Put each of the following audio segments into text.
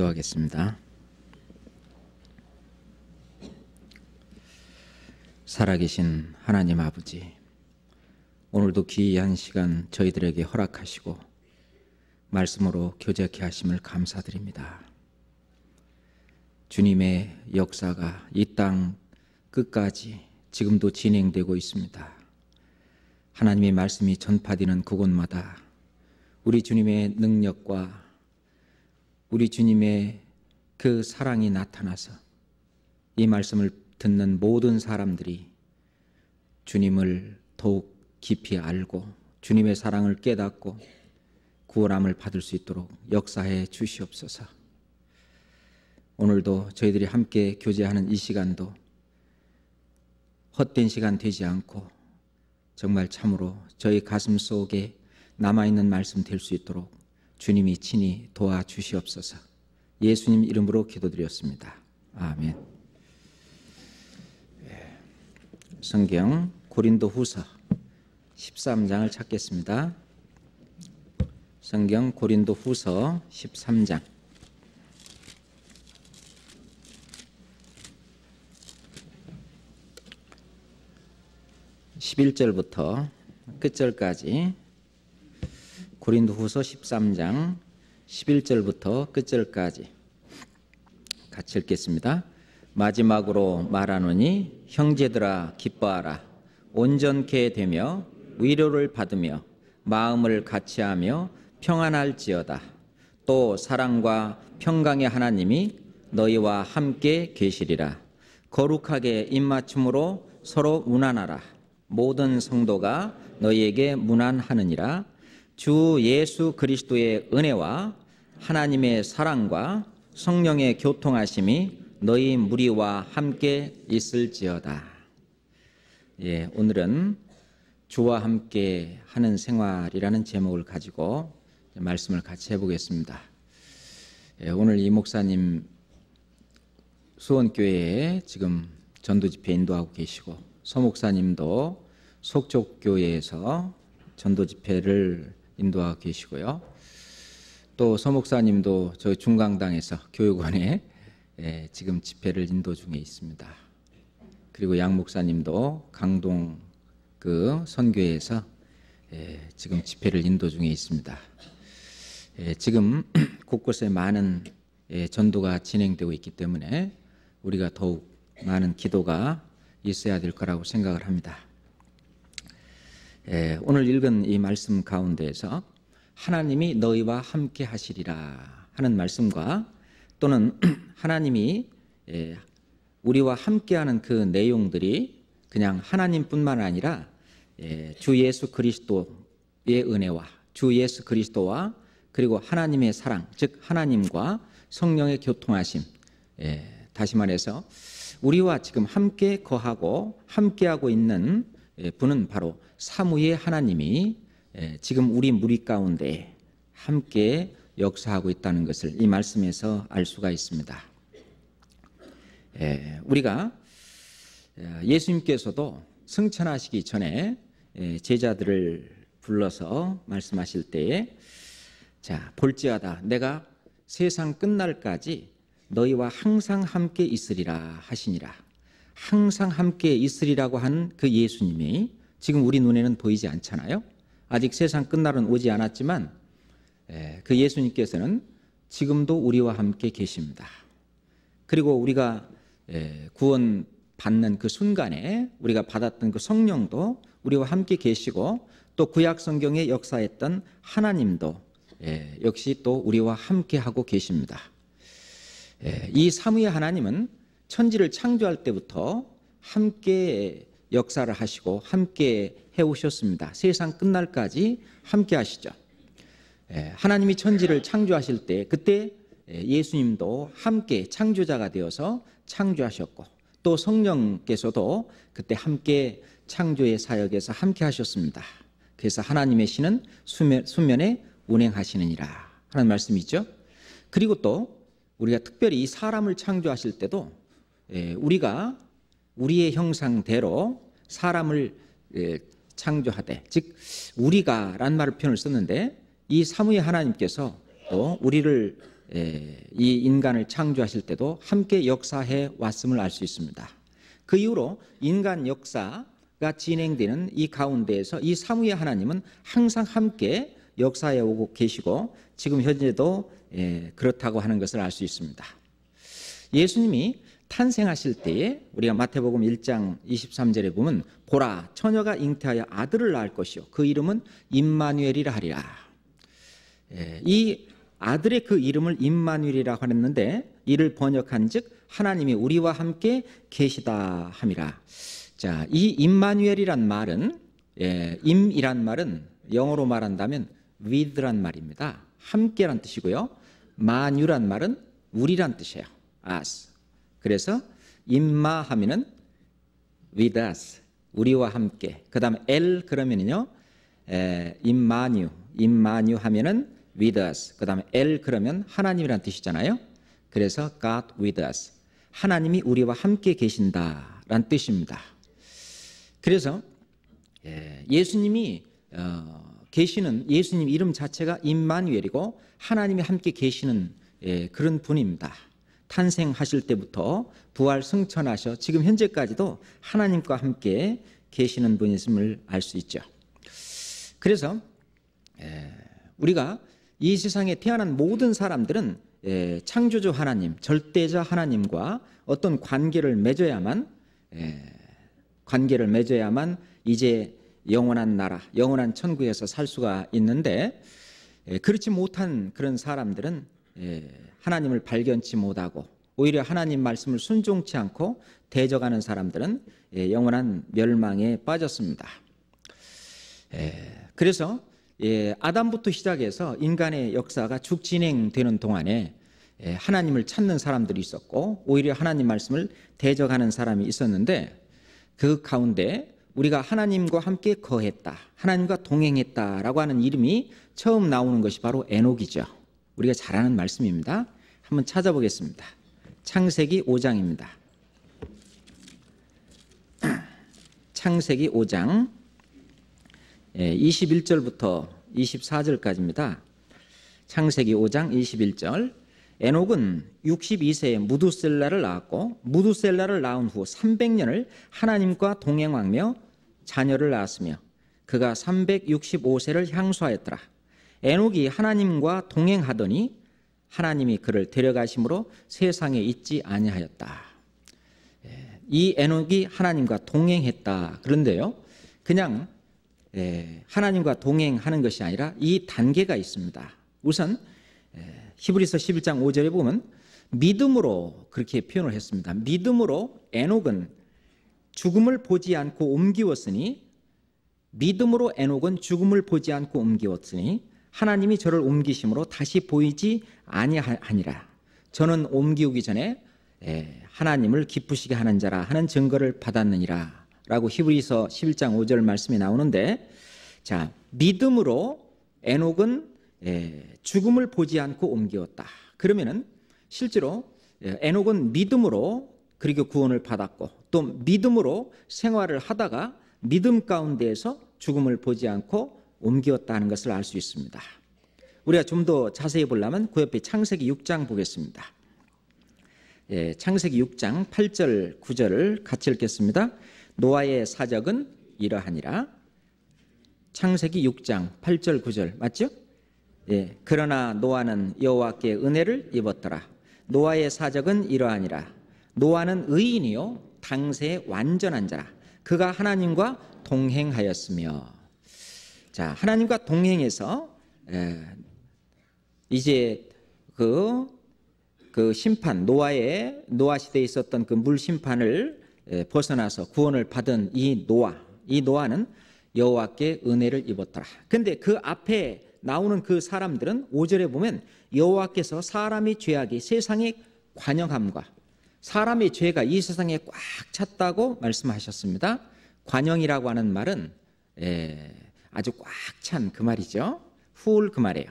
기도하겠습니다. 살아계신 하나님 아버지, 오늘도 귀한 시간 저희들에게 허락하시고 말씀으로 교제케 하심을 감사드립니다. 주님의 역사가 이 땅 끝까지 지금도 진행되고 있습니다. 하나님의 말씀이 전파되는 그곳마다 우리 주님의 능력과 우리 주님의 그 사랑이 나타나서 이 말씀을 듣는 모든 사람들이 주님을 더욱 깊이 알고 주님의 사랑을 깨닫고 구원함을 받을 수 있도록 역사해 주시옵소서. 오늘도 저희들이 함께 교제하는 이 시간도 헛된 시간 되지 않고 정말 참으로 저희 가슴 속에 남아있는 말씀 될 수 있도록 주님이 친히 도와주시옵소서. 예수님 이름으로 기도드렸습니다. 아멘. 예. 성경 고린도 후서 13장을 찾겠습니다. 성경 고린도 후서 13장. (11절부터) 끝절까지 고린도후서 13장 11절부터 끝절까지 같이 읽겠습니다. 마지막으로 말하노니 형제들아 기뻐하라 온전케 되며 위로를 받으며 마음을 같이하며 평안할지어다 또 사랑과 평강의 하나님이 너희와 함께 계시리라 거룩하게 입맞춤으로 서로 문안하라 모든 성도가 너희에게 문안하느니라 주 예수 그리스도의 은혜와 하나님의 사랑과 성령의 교통하심이 너희 무리와 함께 있을지어다. 예, 오늘은 주와 함께 하는 생활이라는 제목을 가지고 말씀을 같이 해보겠습니다. 예, 오늘 이 목사님 수원교회에 지금 전도집회 인도하고 계시고 서목사님도 속초교회에서 전도집회를 인도하고 계시고요. 또 서목사님도 저희 중강당에서 교육원에 예, 지금 집회를 인도 중에 있습니다. 그리고 양 목사님도 강동 그 선교에서 예, 지금 집회를 인도 중에 있습니다. 예, 지금 곳곳에 많은 예, 전도가 진행되고 있기 때문에 우리가 더욱 많은 기도가 있어야 될 거라고 생각을 합니다. 예, 오늘 읽은 이 말씀 가운데에서 하나님이 너희와 함께 하시리라 하는 말씀과 또는 하나님이 예, 우리와 함께하는 그 내용들이 그냥 하나님뿐만 아니라 예, 주 예수 그리스도의 은혜와 주 예수 그리스도와 그리고 하나님의 사랑 즉 하나님과 성령의 교통하심 다시 말해서 우리와 지금 함께 거하고 함께하고 있는 예, 분은 바로 사무의 하나님이 예, 지금 우리 무리 가운데 함께 역사하고 있다는 것을 이 말씀에서 알 수가 있습니다. 예, 우리가 예수님께서도 승천하시기 전에 제자들을 불러서 말씀하실 때에 자 볼지어다 내가 세상 끝날까지 너희와 항상 함께 있으리라 하시니라 항상 함께 있으리라고 한 그 예수님이 지금 우리 눈에는 보이지 않잖아요. 아직 세상 끝날은 오지 않았지만 예, 그 예수님께서는 지금도 우리와 함께 계십니다. 그리고 우리가 예, 구원 받는 그 순간에 우리가 받았던 그 성령도 우리와 함께 계시고 또 구약 성경에 역사했던 하나님도 예, 역시 또 우리와 함께 하고 계십니다. 이 삼위의 하나님은 천지를 창조할 때부터 함께 역사를 하시고 함께 해오셨습니다. 세상 끝날까지 함께 하시죠. 예, 하나님이 천지를 창조하실 때 그때 예, 예수님도 함께 창조자가 되어서 창조하셨고 또 성령께서도 그때 함께 창조의 사역에서 함께 하셨습니다. 그래서 하나님의 신은 수면, 에 운행하시느니라 하는 말씀이죠. 그리고 또 우리가 특별히 이 사람을 창조하실 때도 예, 우리가 우리의 형상대로 사람을 예, 창조하되 즉 우리가란 말을 표현을 썼는데 이 사무의 하나님께서 또 우리를 예, 이 인간을 창조하실 때도 함께 역사해 왔음을 알 수 있습니다. 그 이후로 인간 역사가 진행되는 이 가운데에서 이 사무의 하나님은 항상 함께 역사해 오고 계시고 지금 현재도 그렇다고 하는 것을 알 수 있습니다. 예수님이 탄생하실 때에 우리가 마태복음 1장 23절에 보면 보라 처녀가 잉태하여 아들을 낳을 것이요 그 이름은 임마누엘이라 하리라. 예, 이 아들의 그 이름을 임마누엘이라고 했는데 이를 번역한즉 하나님이 우리와 함께 계시다 함이라. 자, 이 임마누엘이란 말은 예, 임이란 말은 영어로 말한다면 with란 말입니다. 함께란 뜻이고요. 마뉴란 말은 우리란 뜻이에요. us. 그래서 임마 하면은 with us 우리와 함께. 그다음 엘 그러면은요. 임마뉴 임마뉴 하면은 with us. 그다음에 엘 그러면 하나님이란 뜻이잖아요. 그래서 God with us. 하나님이 우리와 함께 계신다란 뜻입니다. 그래서 예, 예수님이 어, 계시는 예수님 이름 자체가 임마뉴엘이고 하나님이 함께 계시는 예, 그런 분입니다. 탄생하실 때부터 부활 승천하셔 지금 현재까지도 하나님과 함께 계시는 분이심을 알 수 있죠. 그래서 우리가 이 세상에 태어난 모든 사람들은 창조주 하나님, 절대자 하나님과 어떤 관계를 맺어야만 관계를 맺어야만 이제 영원한 나라, 영원한 천국에서 살 수가 있는데 그렇지 못한 그런 사람들은 예. 하나님을 발견치 못하고 오히려 하나님 말씀을 순종치 않고 대적하는 사람들은 예, 영원한 멸망에 빠졌습니다. 예. 그래서 아담부터 시작해서 인간의 역사가 쭉 진행되는 동안에 하나님을 찾는 사람들이 있었고 오히려 하나님 말씀을 대적하는 사람이 있었는데 그 가운데 우리가 하나님과 함께 거했다, 하나님과 동행했다라고 하는 이름이 처음 나오는 것이 바로 에녹이죠. 우리가 잘 아는 말씀입니다. 한번 찾아보겠습니다. 창세기 5장입니다. 창세기 5장 21절부터 예, 24절까지입니다. 창세기 5장 21절 에녹은 62세에 무두셀라를 낳았고 무두셀라를 낳은 후 300년을 하나님과 동행하며 자녀를 낳았으며 그가 365세를 향수하였더라. 에녹이 하나님과 동행하더니 하나님이 그를 데려가심으로 세상에 있지 아니하였다. 예, 이 에녹이 하나님과 동행했다. 그런데요, 그냥 예, 하나님과 동행하는 것이 아니라 이 단계가 있습니다. 우선 예, 히브리서 11장 5절에 보면 믿음으로 그렇게 표현을 했습니다. 믿음으로 에녹은 죽음을 보지 않고 옮기었으니 믿음으로 에녹은 죽음을 보지 않고 옮기었으니 하나님이 저를 옮기심으로 다시 보이지 아니하니라. 저는 옮기우기 전에 예, 하나님을 기쁘시게 하는 자라 하는 증거를 받았느니라. 라고 히브리서 11장 5절 말씀이 나오는데 자, 믿음으로 에녹은 예, 죽음을 보지 않고 옮기었다. 그러면은 실제로 예, 에녹은 믿음으로 그리고 구원을 받았고 또 믿음으로 생활을 하다가 믿음 가운데에서 죽음을 보지 않고 옮겼다는 것을 알 수 있습니다. 우리가 좀 더 자세히 보려면 그 옆에 창세기 6장 보겠습니다. 예, 창세기 6장 8절 9절을 같이 읽겠습니다. 노아의 사적은 이러하니라. 창세기 6장 8절 9절 맞죠? 예, 그러나 노아는 여호와께 은혜를 입었더라. 노아의 사적은 이러하니라. 노아는 의인이요 당세 완전한 자라. 그가 하나님과 동행하였으며 자, 하나님과 동행해서 예, 이제 그, 그 심판, 노아의, 노아 시대에 있었던 그 물 심판을 예, 벗어나서 구원을 받은 이 노아, 이 노아는 여호와께 은혜를 입었더라. 근데 그 앞에 나오는 그 사람들은 5절에 보면 여호와께서 사람이 죄악이 세상에 관영함과 사람의 죄가 이 세상에 꽉 찼다고 말씀하셨습니다. 관영이라고 하는 말은 에, 예, 아주 꽉 찬 그 말이죠. 훌 그 말이에요.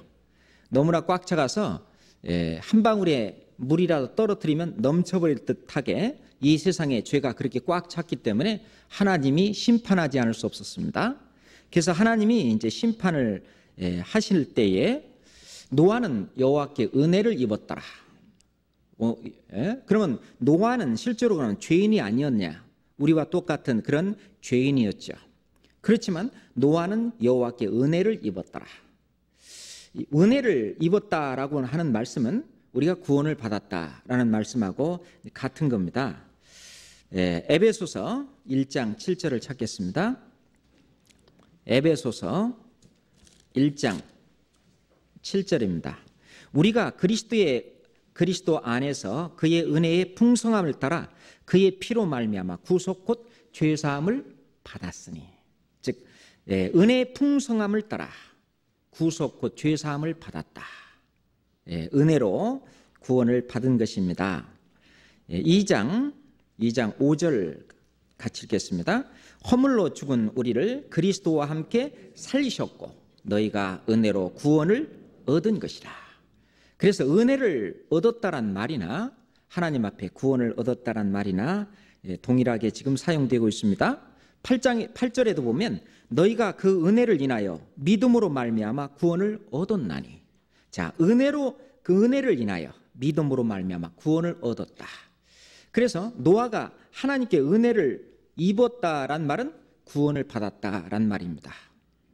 너무나 꽉 차가서 예, 한 방울의 물이라도 떨어뜨리면 넘쳐버릴 듯하게 이 세상에 죄가 그렇게 꽉 찼기 때문에 하나님이 심판하지 않을 수 없었습니다. 그래서 하나님이 이제 심판을 예, 하실 때에 노아는 여호와께 은혜를 입었더라. 어, 예? 그러면 노아는 실제로 그러면 죄인이 아니었냐? 우리와 똑같은 그런 죄인이었죠. 그렇지만 노아는 여호와께 은혜를 입었더라. 은혜를 입었다라고 하는 말씀은 우리가 구원을 받았다라는 말씀하고 같은 겁니다. 예, 에베소서 1장 7절을 찾겠습니다. 에베소서 1장 7절입니다. 우리가 그리스도의 그리스도 안에서 그의 은혜의 풍성함을 따라 그의 피로 말미암아 구속 곧죄 사함을 받았으니 예, 은혜의 풍성함을 따라 구속 곧 죄사함을 받았다. 예, 은혜로 구원을 받은 것입니다. 예, 2장 2장 5절 같이 읽겠습니다. 허물로 죽은 우리를 그리스도와 함께 살리셨고 너희가 은혜로 구원을 얻은 것이라. 그래서 은혜를 얻었다란 말이나 하나님 앞에 구원을 얻었다란 말이나 예, 동일하게 지금 사용되고 있습니다. 8장 8절에도 보면 너희가 그 은혜를 인하여 믿음으로 말미암아 구원을 얻었나니. 자, 은혜로 그 은혜를 인하여 믿음으로 말미암아 구원을 얻었다. 그래서 노아가 하나님께 은혜를 입었다란 말은 구원을 받았다란 말입니다.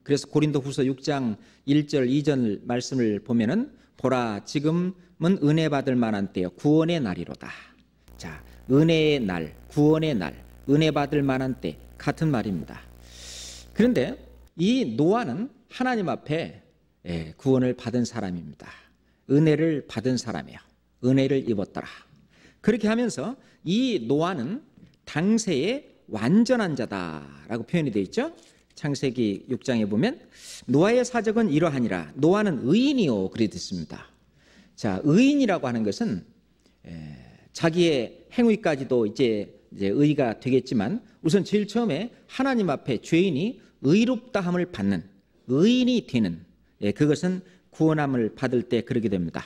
그래서 고린도후서 6장 1절 2절 말씀을 보면은 보라 지금은 은혜 받을 만한 때요 구원의 날이로다. 자, 은혜의 날, 구원의 날, 은혜 받을 만한 때 같은 말입니다. 그런데 이 노아는 하나님 앞에 예, 구원을 받은 사람입니다. 은혜를 받은 사람이에요 은혜를 입었더라. 그렇게 하면서 이 노아는 당세의 완전한 자다라고 표현이 되어 있죠. 창세기 6장에 보면 노아의 사적은 이러하니라. 노아는 의인이요 그리 됐습니다. 자, 의인이라고 하는 것은 예, 자기의 행위까지도 이제 이제 의가 되겠지만 우선 제일 처음에 하나님 앞에 죄인이 의롭다함을 받는 의인이 되는 예, 그것은 구원함을 받을 때 그러게 됩니다.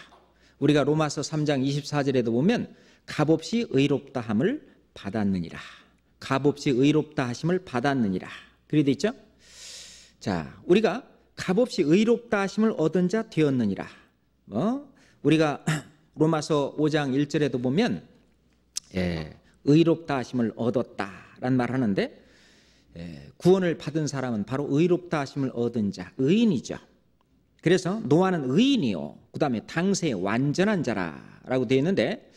우리가 로마서 3장 24절에도 보면 값없이 의롭다함을 받았느니라. 값없이 의롭다 하심을 받았느니라. 그래 돼 있죠? 자, 우리가 값없이 의롭다 하심을 얻은 자 되었느니라. 뭐 우리가 로마서 5장 1절에도 보면 예, 의롭다 하심을 얻었다라는 말 하는데 예, 구원을 받은 사람은 바로 의롭다 하심을 얻은 자, 의인이죠. 그래서 노아는 의인이요. 그 다음에 당세의 완전한 자라라고 되어 있는데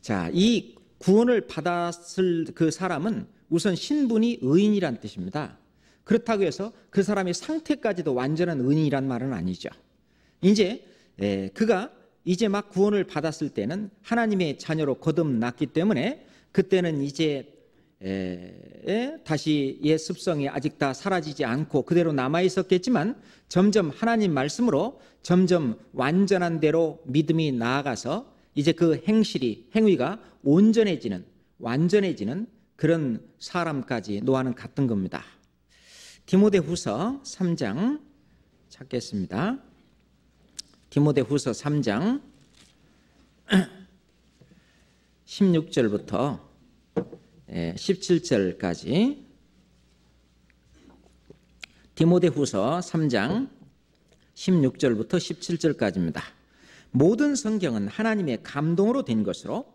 자, 이 구원을 받았을 그 사람은 우선 신분이 의인이란 뜻입니다. 그렇다고 해서 그 사람의 상태까지도 완전한 의인이란 말은 아니죠. 이제 예, 그가 이제 막 구원을 받았을 때는 하나님의 자녀로 거듭났기 때문에 그때는 이제 에, 다시 옛 습성이 아직 다 사라지지 않고 그대로 남아 있었겠지만 점점 하나님 말씀으로 점점 완전한 대로 믿음이 나아가서 이제 그 행실이 행위가 온전해지는 완전해지는 그런 사람까지 노아는 갔던 겁니다. 디모데후서 3장 찾겠습니다. 디모데후서 3장 16절부터 17절까지 예, 디모데후서 3장 16절부터 17절까지입니다. 모든 성경은 하나님의 감동으로 된 것으로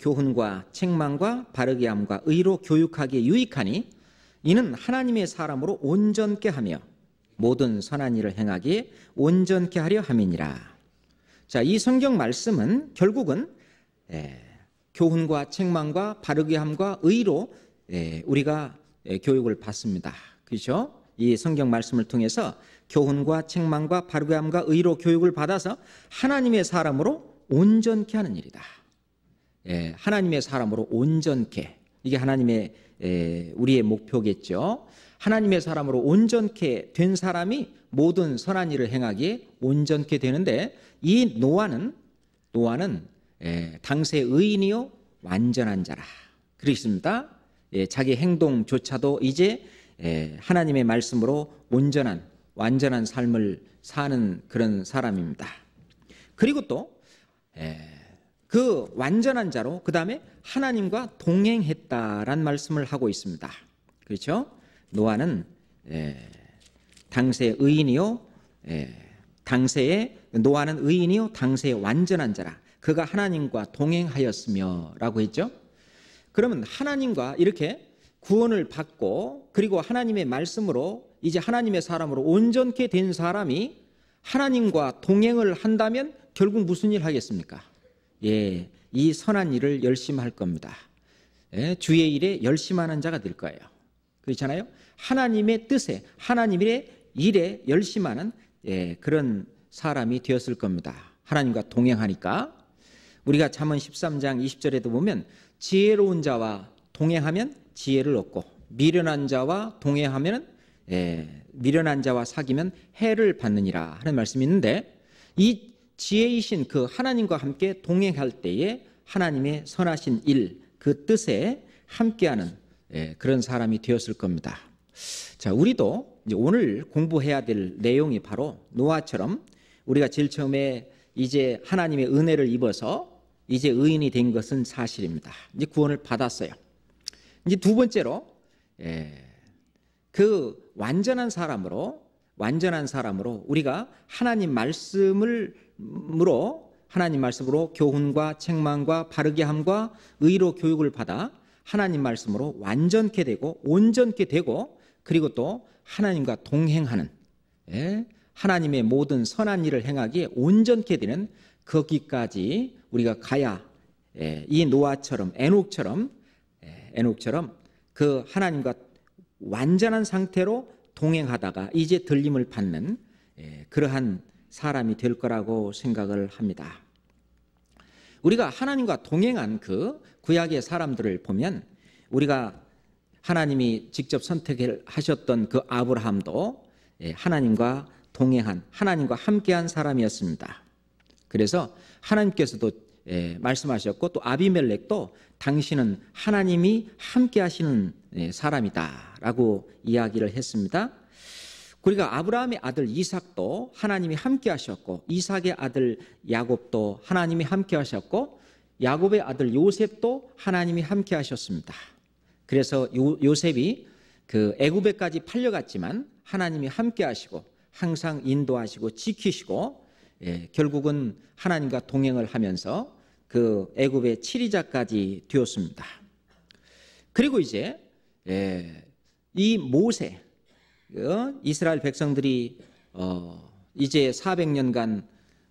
교훈과 책망과 바르게 함과 의로 교육하기에 유익하니 이는 하나님의 사람으로 온전케 하며 모든 선한 일을 행하기 온전케 하려 함이니라. 자, 이 성경 말씀은 결국은 예, 교훈과 책망과 바르게 함과 의로 예, 우리가 예, 교육을 받습니다. 그렇죠? 이 성경 말씀을 통해서 교훈과 책망과 바르게 함과 의로 교육을 받아서 하나님의 사람으로 온전케 하는 일이다. 예, 하나님의 사람으로 온전케 이게 하나님의 우리의 목표겠죠. 하나님의 사람으로 온전케 된 사람이 모든 선한 일을 행하기에 온전케 되는데 이 노아는 노아는 예, 당세 의인이요 완전한 자라 그러십니다. 예, 자기 행동조차도 이제 예, 하나님의 말씀으로 온전한 완전한 삶을 사는 그런 사람입니다. 그리고 또그 예, 완전한 자로 그 다음에 하나님과 동행했다란 말씀을 하고 있습니다. 그렇죠? 노아는 예, 당세 의인이요 당세의 노아는 의인이요 당세의 완전한 자라. 그가 하나님과 동행하였으며 라고 했죠. 그러면 하나님과 이렇게 구원을 받고 그리고 하나님의 말씀으로 이제 하나님의 사람으로 온전케 된 사람이 하나님과 동행을 한다면 결국 무슨 일 하겠습니까? 예, 이 선한 일을 열심히 할 겁니다. 예, 주의 일에 열심하는 자가 될 거예요. 그렇잖아요. 하나님의 뜻에 하나님의 일에 열심하는 예, 그런 사람이 되었을 겁니다. 하나님과 동행하니까 우리가 잠언 13장 20절에도 보면 지혜로운 자와 동행하면 지혜를 얻고 미련한 자와 동행하면 예, 미련한 자와 사귀면 해를 받느니라 하는 말씀이 있는데 이 지혜이신 그 하나님과 함께 동행할 때에 하나님의 선하신 일, 그 뜻에 함께하는 예, 그런 사람이 되었을 겁니다. 자, 우리도 오늘 공부해야 될 내용이 바로 노아처럼 우리가 제일 처음에 이제 하나님의 은혜를 입어서 이제 의인이 된 것은 사실입니다. 이제 구원을 받았어요. 이제 두 번째로 예, 그 완전한 사람으로 완전한 사람으로 우리가 하나님 말씀으로 하나님 말씀으로 교훈과 책망과 바르게 함과 의로 교육을 받아 하나님 말씀으로 완전케 되고 온전케 되고 그리고 또 하나님과 동행하는 예, 하나님의 모든 선한 일을 행하기에 온전케 되는 거기까지 우리가 가야 예, 이 노아처럼 에녹처럼 예, 에녹처럼 그 하나님과 완전한 상태로 동행하다가 이제 들림을 받는 예, 그러한 사람이 될 거라고 생각을 합니다. 우리가 하나님과 동행한 그 구약의 사람들을 보면 우리가 하나님이 직접 선택하셨던 을그 아브라함도 하나님과 동행한 하나님과 함께한 사람이었습니다. 그래서 하나님께서도 예, 말씀하셨고 또 아비멜렉도 당신은 하나님이 함께 하시는 예, 사람이다라고 이야기를 했습니다. 우리가 아브라함의 아들 이삭도 하나님이 함께 하셨고 이삭의 아들 야곱도 하나님이 함께 하셨고 야곱의 아들 요셉도 하나님이 함께 하셨습니다. 그래서 요, 요셉이 그 애굽에까지 팔려갔지만 하나님이 함께 하시고 항상 인도하시고 지키시고 예, 결국은 하나님과 동행을 하면서 그 애굽의 치리자까지 되었습니다. 그리고 이제 예, 이 모세 그 이스라엘 백성들이 어, 이제 400년간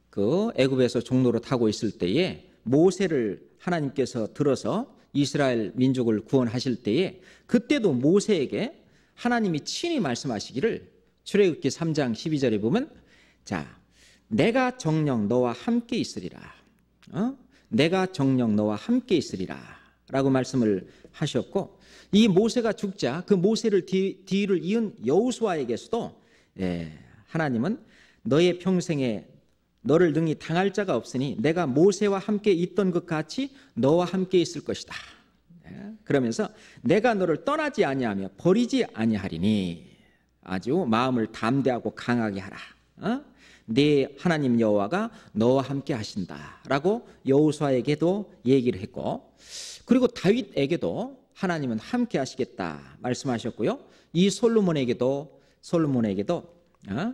그 애굽에서 종로로 타고 있을 때에 모세를 하나님께서 들어서 이스라엘 민족을 구원하실 때에 그때도 모세에게 하나님이 친히 말씀하시기를 출애굽기 3장 12절에 보면 자 내가 정령 너와 함께 있으리라 어? 내가 정령 너와 함께 있으리라 라고 말씀을 하셨고 이 모세가 죽자 그 모세를 뒤, 뒤를 이은 여우수아에게서도 예, 하나님은 너의 평생에 너를 능히 당할 자가 없으니 내가 모세와 함께 있던 것 같이 너와 함께 있을 것이다. 예? 그러면서 내가 너를 떠나지 아니하며 버리지 아니하리니 아주 마음을 담대하고 강하게 하라. 네 하나님 여호와가 너와 함께 하신다라고 여호수아에게도 얘기를 했고 그리고 다윗에게도 하나님은 함께 하시겠다 말씀하셨고요. 이 솔로몬에게도 솔로몬에게도 어?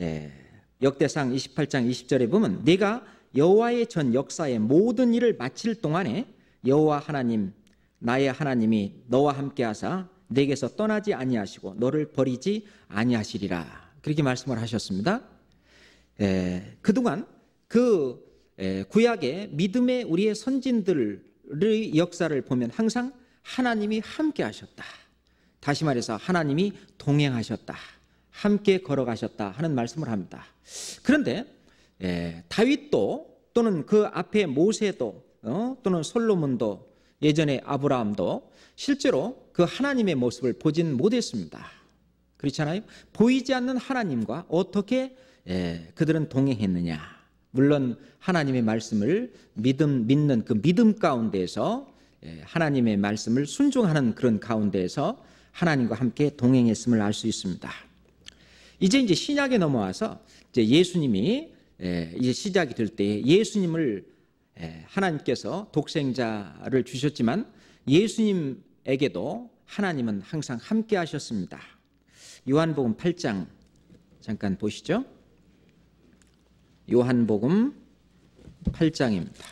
예, 역대상 28장 20절에 보면 네가 여호와의 전 역사의 모든 일을 마칠 동안에 여호와 하나님 나의 하나님이 너와 함께 하사 내게서 떠나지 아니하시고 너를 버리지 아니하시리라. 그렇게 말씀을 하셨습니다. 에, 예, 그동안 그 에, 예, 구약의 믿음의 우리의 선진들의 역사를 보면 항상 하나님이 함께 하셨다. 다시 말해서 하나님이 동행하셨다. 함께 걸어가셨다 하는 말씀을 합니다. 그런데 에, 예, 다윗도 또는 그 앞에 모세도 어, 또는 솔로몬도 예전에 아브라함도 실제로 그 하나님의 모습을 보진 못했습니다. 그렇잖아요. 보이지 않는 하나님과 어떻게 예, 그들은 동행했느냐. 물론 하나님의 말씀을 믿음 믿는 그 믿음 가운데서 예, 하나님의 말씀을 순종하는 그런 가운데서 하나님과 함께 동행했음을 알 수 있습니다. 이제 이제 신약에 넘어와서 이제 예수님이 예, 이제 시작이 될 때 예수님을 예, 하나님께서 독생자를 주셨지만 예수님에게도 하나님은 항상 함께 하셨습니다. 요한복음 8장 잠깐 보시죠. 요한복음 8장입니다.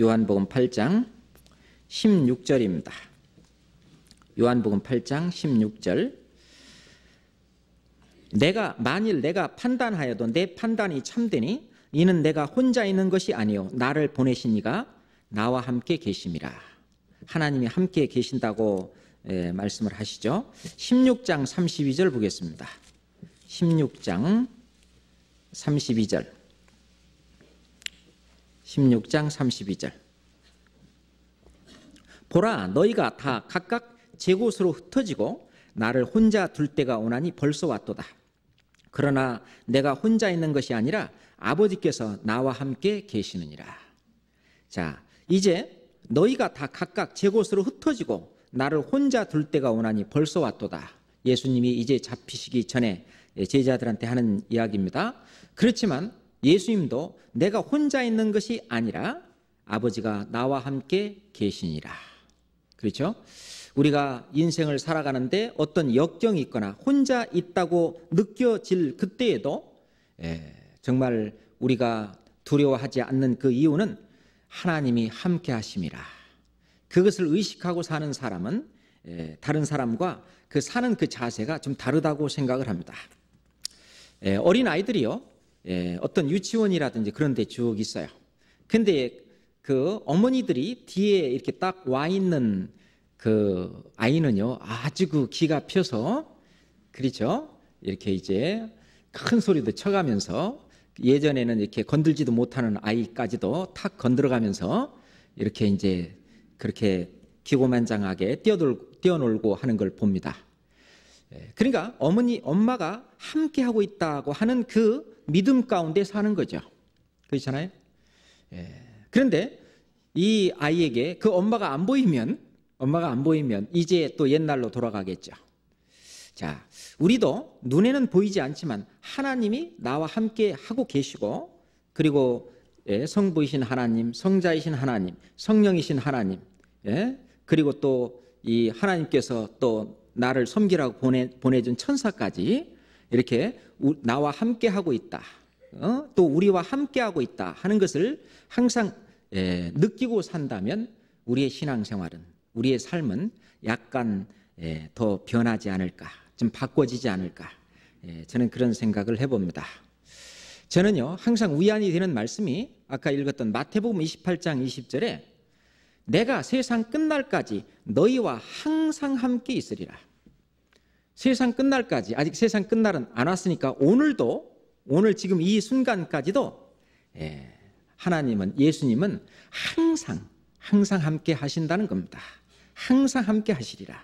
요한복음 8장 16절입니다. 요한복음 8장 16절 내가 만일 내가 판단하여도 내 판단이 참되니 이는 내가 혼자 있는 것이 아니요 나를 보내신 이가 나와 함께 계심이라. 하나님이 함께 계신다고 예, 말씀을 하시죠. 16장 32절 보겠습니다. 16장 32절. 16장 32절. 보라 너희가 다 각각 제 곳으로 흩어지고 나를 혼자 둘 때가 오나니 벌써 왔도다. 그러나 내가 혼자 있는 것이 아니라 아버지께서 나와 함께 계시느니라. 자, 이제 너희가 다 각각 제 곳으로 흩어지고 나를 혼자 둘 때가 오나니 벌써 왔도다. 예수님이 이제 잡히시기 전에 제자들한테 하는 이야기입니다. 그렇지만 예수님도 내가 혼자 있는 것이 아니라 아버지가 나와 함께 계시니라. 그렇죠? 우리가 인생을 살아가는데 어떤 역경이 있거나 혼자 있다고 느껴질 그때에도 예, 정말 우리가 두려워하지 않는 그 이유는 하나님이 함께 하심이라. 그것을 의식하고 사는 사람은 예, 다른 사람과 그 사는 그 자세가 좀 다르다고 생각을 합니다. 예, 어린 아이들이요. 어떤 유치원이라든지 그런 데쭉 있어요. 근데 그 어머니들이 뒤에 이렇게 딱 와 있는 그 아이는요 아주 그 기가 펴서 그렇죠 이렇게 이제 큰 소리도 쳐가면서 예전에는 이렇게 건들지도 못하는 아이까지도 탁 건들어가면서 이렇게 이제 그렇게 기고만장하게 뛰어놀, 뛰어놀고 하는 걸 봅니다. 예, 그러니까 어머니, 엄마가 함께 하고 있다고 하는 그 믿음 가운데 사는 거죠. 그렇잖아요. 예, 그런데 이 아이에게 그 엄마가 안 보이면 엄마가 안 보이면 이제 또 옛날로 돌아가겠죠. 자, 우리도 눈에는 보이지 않지만 하나님이 나와 함께 하고 계시고 그리고 예, 성부이신 하나님, 성자이신 하나님, 성령이신 하나님, 예? 그리고 또 이 하나님께서 또 나를 섬기라고 보내, 보내준 천사까지 이렇게 우, 나와 함께 하고 있다. 어? 또 우리와 함께 하고 있다 하는 것을 항상 예, 느끼고 산다면 우리의 신앙생활은 우리의 삶은 약간 예, 더 변하지 않을까, 좀 바꿔지지 않을까. 예, 저는 그런 생각을 해봅니다. 저는요, 항상 위안이 되는 말씀이 아까 읽었던 마태복음 28장 20절에 내가 세상 끝날까지 너희와 항상 함께 있으리라. 세상 끝날까지, 아직 세상 끝날은 안 왔으니까 오늘도, 오늘 지금 이 순간까지도 예, 하나님은, 예수님은 항상, 항상 함께 하신다는 겁니다. 항상 함께 하시리라.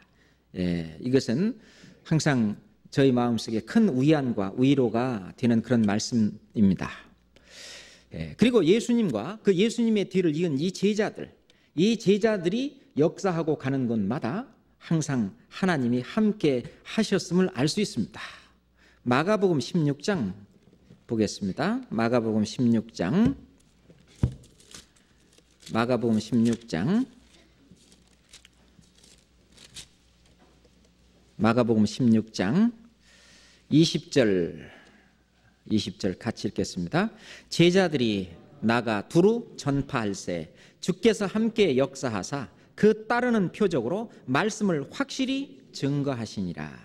예, 이것은 항상 저희 마음속에 큰 위안과 위로가 되는 그런 말씀입니다. 예, 그리고 예수님과 그 예수님의 뒤를 이은 이 제자들, 이 제자들이 역사하고 가는 곳마다 항상 하나님이 함께 하셨음을 알 수 있습니다. 마가복음 16장 보겠습니다. 마가복음 16장 마가복음 16장 마가복음 16장 20절 20절 같이 읽겠습니다. 제자들이 나가 두루 전파할세 주께서 함께 역사하사 그 따르는 표적으로 말씀을 확실히 증거하시니라.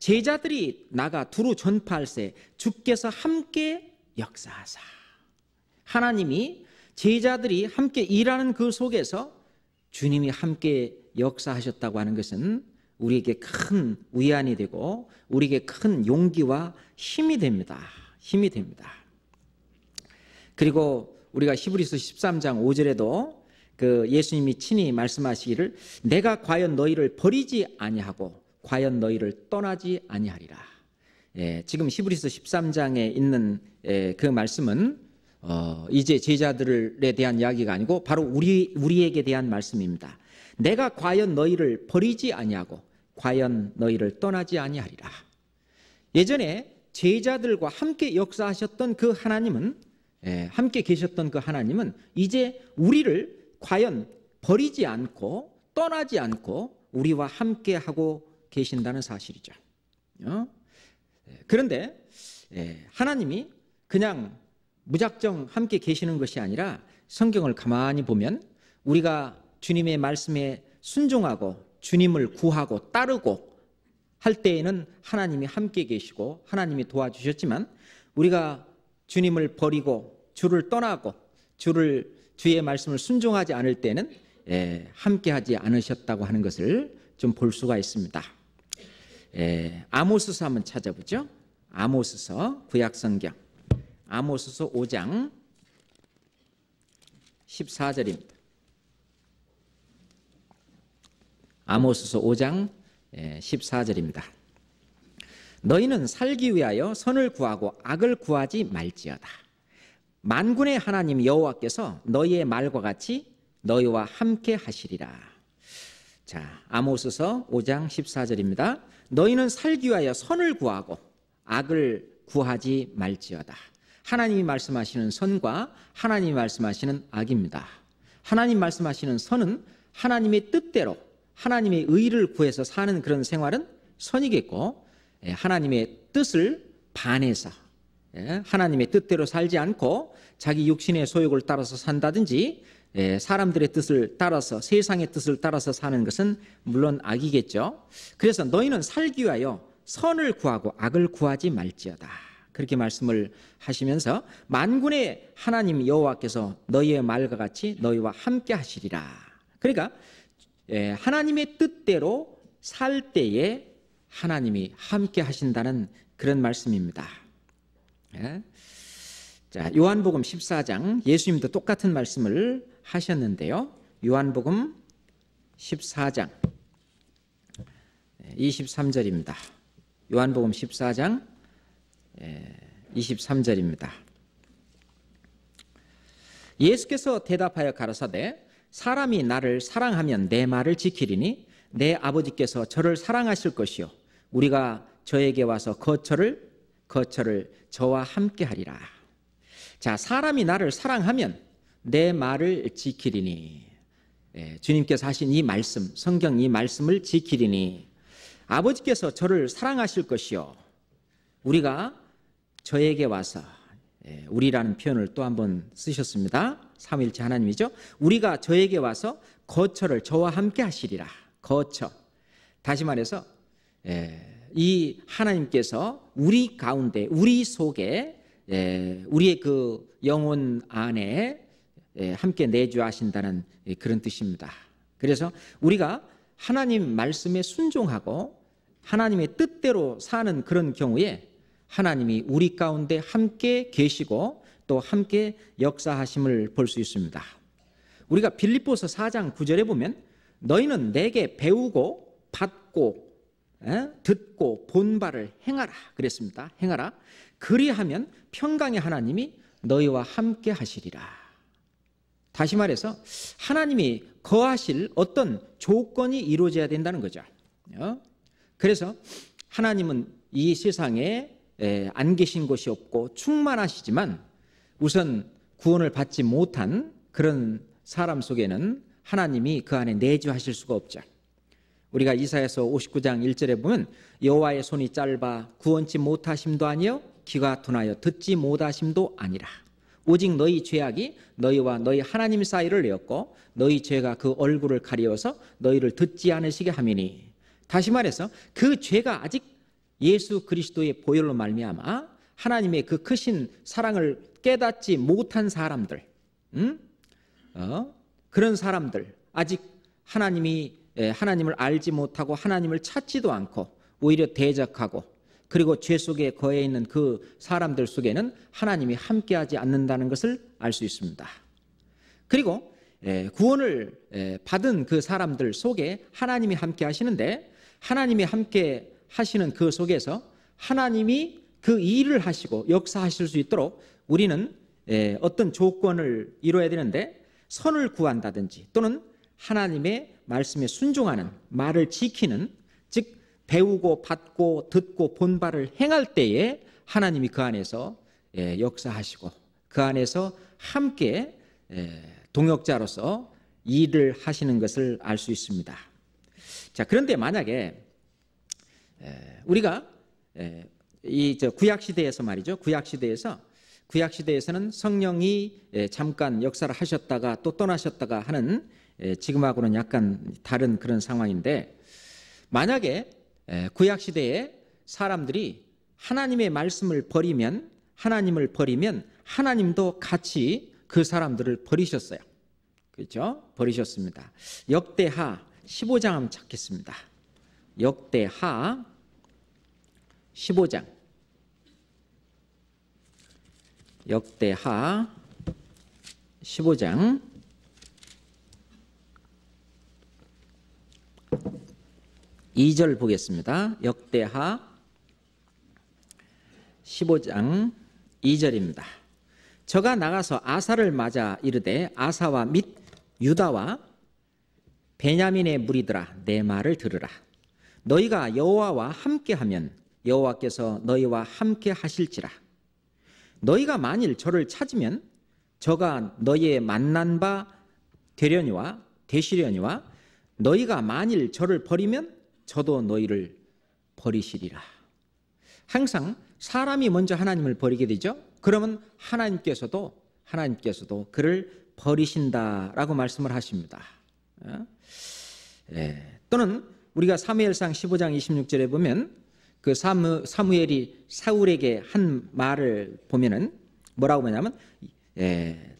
제자들이 나가 두루 전파할세 주께서 함께 역사하사. 하나님이 제자들이 함께 일하는 그 속에서 주님이 함께 역사하셨다고 하는 것은 우리에게 큰 위안이 되고 우리에게 큰 용기와 힘이 됩니다. 힘이 됩니다. 그리고 우리가 히브리서 13장 5절에도 그 예수님이 친히 말씀하시기를 내가 과연 너희를 버리지 아니하고 과연 너희를 떠나지 아니하리라. 예, 지금 히브리서 13장에 있는 예, 그 말씀은 어, 이제 제자들에 대한 이야기가 아니고 바로 우리 우리에게 대한 말씀입니다. 내가 과연 너희를 버리지 아니하고 과연 너희를 떠나지 아니하리라. 예전에 제자들과 함께 역사하셨던 그 하나님은 예, 함께 계셨던 그 하나님은 이제 우리를 과연 버리지 않고 떠나지 않고 우리와 함께 하고 계신다는 사실이죠. 어? 예, 그런데 예, 하나님이 그냥 무작정 함께 계시는 것이 아니라 성경을 가만히 보면 우리가 주님의 말씀에 순종하고 주님을 구하고 따르고 할 때에는 하나님이 함께 계시고 하나님이 도와주셨지만 우리가 주님을 버리고 주를 떠나고 주를 주의 말씀을 순종하지 않을 때는 예, 함께하지 않으셨다고 하는 것을 좀 볼 수가 있습니다. 예, 아모스서 한번 찾아보죠. 아모스서 구약성경 아모스서 5장 14절입니다. 아모스서 5장 14절입니다. 예, 너희는 살기 위하여 선을 구하고 악을 구하지 말지어다. 만군의 하나님 여호와께서 너희의 말과 같이 너희와 함께 하시리라. 자, 아모스서 5장 14절입니다. 너희는 살기 위하여 선을 구하고 악을 구하지 말지어다. 하나님이 말씀하시는 선과 하나님이 말씀하시는 악입니다. 하나님 말씀하시는 선은 하나님의 뜻대로 하나님의 의를 구해서 사는 그런 생활은 선이겠고 예, 하나님의 뜻을 반해서 예, 하나님의 뜻대로 살지 않고 자기 육신의 소욕을 따라서 산다든지 예, 사람들의 뜻을 따라서 세상의 뜻을 따라서 사는 것은 물론 악이겠죠. 그래서 너희는 살기 위하여 선을 구하고 악을 구하지 말지어다. 그렇게 말씀을 하시면서 만군의 하나님 여호와께서 너희의 말과 같이 너희와 함께 하시리라. 그러니까 예, 하나님의 뜻대로 살 때에 하나님이 함께 하신다는 그런 말씀입니다. 예. 자, 요한복음 14장 예수님도 똑같은 말씀을 하셨는데요. 요한복음 14장 23절입니다. 예, 요한복음 14장 23절입니다. 예수께서 대답하여 가라사대 사람이 나를 사랑하면 내 말을 지키리니 내 아버지께서 저를 사랑하실 것이요 우리가 저에게 와서 거처를 그 거처를 그 저와 함께 하리라. 자, 사람이 나를 사랑하면 내 말을 지키리니 예, 주님께서 하신 이 말씀, 성경 이 말씀을 지키리니 아버지께서 저를 사랑하실 것이요 우리가 저에게 와서 예, 우리라는 표현을 또 한 번 쓰셨습니다. 삼일째 하나님이죠. 우리가 저에게 와서 거처를 저와 함께 하시리라. 거처. 다시 말해서 예, 이 하나님께서 우리 가운데 우리 속에 예, 우리의 그 영혼 안에 예, 함께 내주하신다는 그런 뜻입니다. 그래서 우리가 하나님 말씀에 순종하고 하나님의 뜻대로 사는 그런 경우에 하나님이 우리 가운데 함께 계시고 또 함께 역사하심을 볼 수 있습니다. 우리가 빌립보서 4장 9절에 보면 너희는 내게 배우고 받고 듣고 본 바를 행하라 그랬습니다. 행하라. 그리하면 평강의 하나님이 너희와 함께 하시리라. 다시 말해서 하나님이 거하실 어떤 조건이 이루어져야 된다는 거죠. 어? 그래서 하나님은 이 세상에 안 계신 곳이 없고 충만하시지만 우선 구원을 받지 못한 그런 사람 속에는 하나님이 그 안에 내주하실 수가 없죠. 우리가 이사에서 59장 1절에 보면 여호와의 손이 짧아 구원치 못하심도 아니요 귀가 둔하여 듣지 못하심도 아니라 오직 너희 죄악이 너희와 너희 하나님 사이를 내었고 너희 죄가 그 얼굴을 가리워서 너희를 듣지 않으시게 함이니 다시 말해서 그 죄가 아직 예수 그리스도의 보혈로 말미암아 하나님의 그 크신 사랑을 깨닫지 못한 사람들, 음? 어? 그런 사람들, 아직 하나님이 예, 하나님을 알지 못하고 하나님을 찾지도 않고 오히려 대적하고 그리고 죄 속에 거해 있는 그 사람들 속에는 하나님이 함께하지 않는다는 것을 알 수 있습니다. 그리고 예, 구원을 예, 받은 그 사람들 속에 하나님이 함께 하시는데 하나님이 함께 하시는 그 속에서 하나님이 그 일을 하시고 역사하실 수 있도록 우리는 예, 어떤 조건을 이뤄야 되는데 선을 구한다든지 또는 하나님의 말씀에 순종하는 말을 지키는 즉 배우고 받고 듣고 본발을 행할 때에 하나님이 그 안에서 예, 역사하시고 그 안에서 함께 예, 동역자로서 일을 하시는 것을 알 수 있습니다. 자 그런데 만약에 우리가 이 구약 시대에서 말이죠 구약 시대에서 구약 시대에서는 성령이 예, 잠깐 역사를 하셨다가 또 떠나셨다가 하는 예, 지금하고는 약간 다른 그런 상황인데 만약에 예, 구약 시대에 사람들이 하나님의 말씀을 버리면 하나님을 버리면 하나님도 같이 그 사람들을 버리셨어요. 그렇죠? 버리셨습니다. 역대하 15장 한번 찾겠습니다. 역대하 15장 역대하 15장 2절 보겠습니다. 역대하 15장 2절입니다. 저가 나가서 아사를 맞아 이르되 아사와 및 유다와 베냐민의 무리들아 내 말을 들으라. 너희가 여호와와 함께하면 여호와께서 너희와 함께 하실지라. 너희가 만일 저를 찾으면 저가 너희의 만난 바 되려니와 되시려니와 너희가 만일 저를 버리면 저도 너희를 버리시리라. 항상 사람이 먼저 하나님을 버리게 되죠. 그러면 하나님께서도 하나님께서도 그를 버리신다라고 말씀을 하십니다. 어? 예. 또는 우리가 사무엘상 15장 26절에 보면 그 사무, 사무엘이 사울에게 한 말을 보면은 뭐라고 하냐면 예,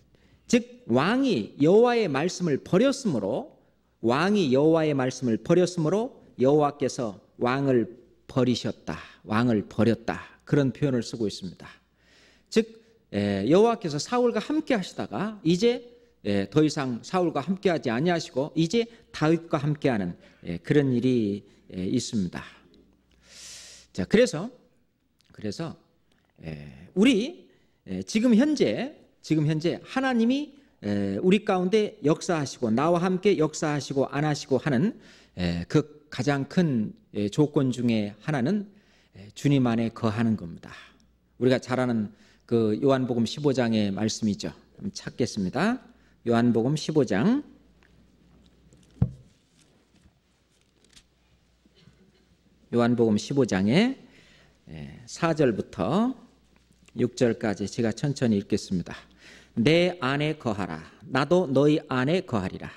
즉 왕이 여호와의 말씀을 버렸으므로 왕이 여호와의 말씀을 버렸으므로 여호와께서 왕을 버리셨다. 왕을 버렸다. 그런 표현을 쓰고 있습니다. 즉 예, 여호와께서 사울과 함께 하시다가 이제 예, 더 이상 사울과 함께하지 아니하시고 이제 다윗과 함께하는 예, 그런 일이 예, 있습니다. 자, 그래서 그래서 우리 지금 현재 지금 현재 하나님이 우리 가운데 역사하시고 나와 함께 역사하시고 안 하시고 하는 그 가장 큰 조건 중에 하나는 주님 안에 거하는 겁니다. 우리가 잘 아는 그 요한복음 15장의 말씀이죠. 찾겠습니다. 요한복음 15장 요한복음 1 5장에 4절부터 예, 6절까지 제가 천천히 읽겠습니다. 내 안에 거하라. 나도 너희 안에 거하리라.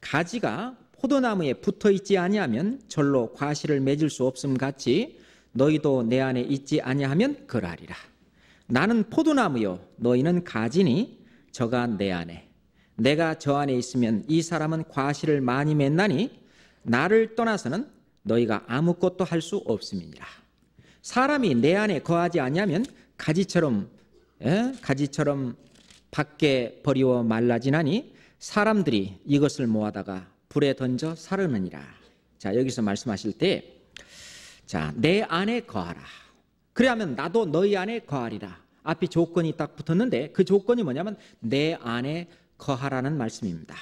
가지가 포도나무에 붙어 있지 아니하면 절로 과실을 맺을 수 없음 같이 너희도 내 안에 있지 아니하면 그러하리라. 나는 포도나무요 너희는 가지니 저가 내 안에 내가 저 안에 있으면 이 사람은 과실을 많이 맺나니 나를 떠나서는 너희가 아무것도 할 수 없음이니라. 사람이 내 안에 거하지 아니하면 가지처럼 에? 가지처럼 밖에 버리워 말라지나니 사람들이 이것을 모아다가 불에 던져 사르느니라. 자 여기서 말씀하실 때, 자내 안에 거하라. 그래야면 나도 너희 안에 거하리라. 앞이 조건이 딱 붙었는데 그 조건이 뭐냐면 내 안에 거하라는 말씀입니다.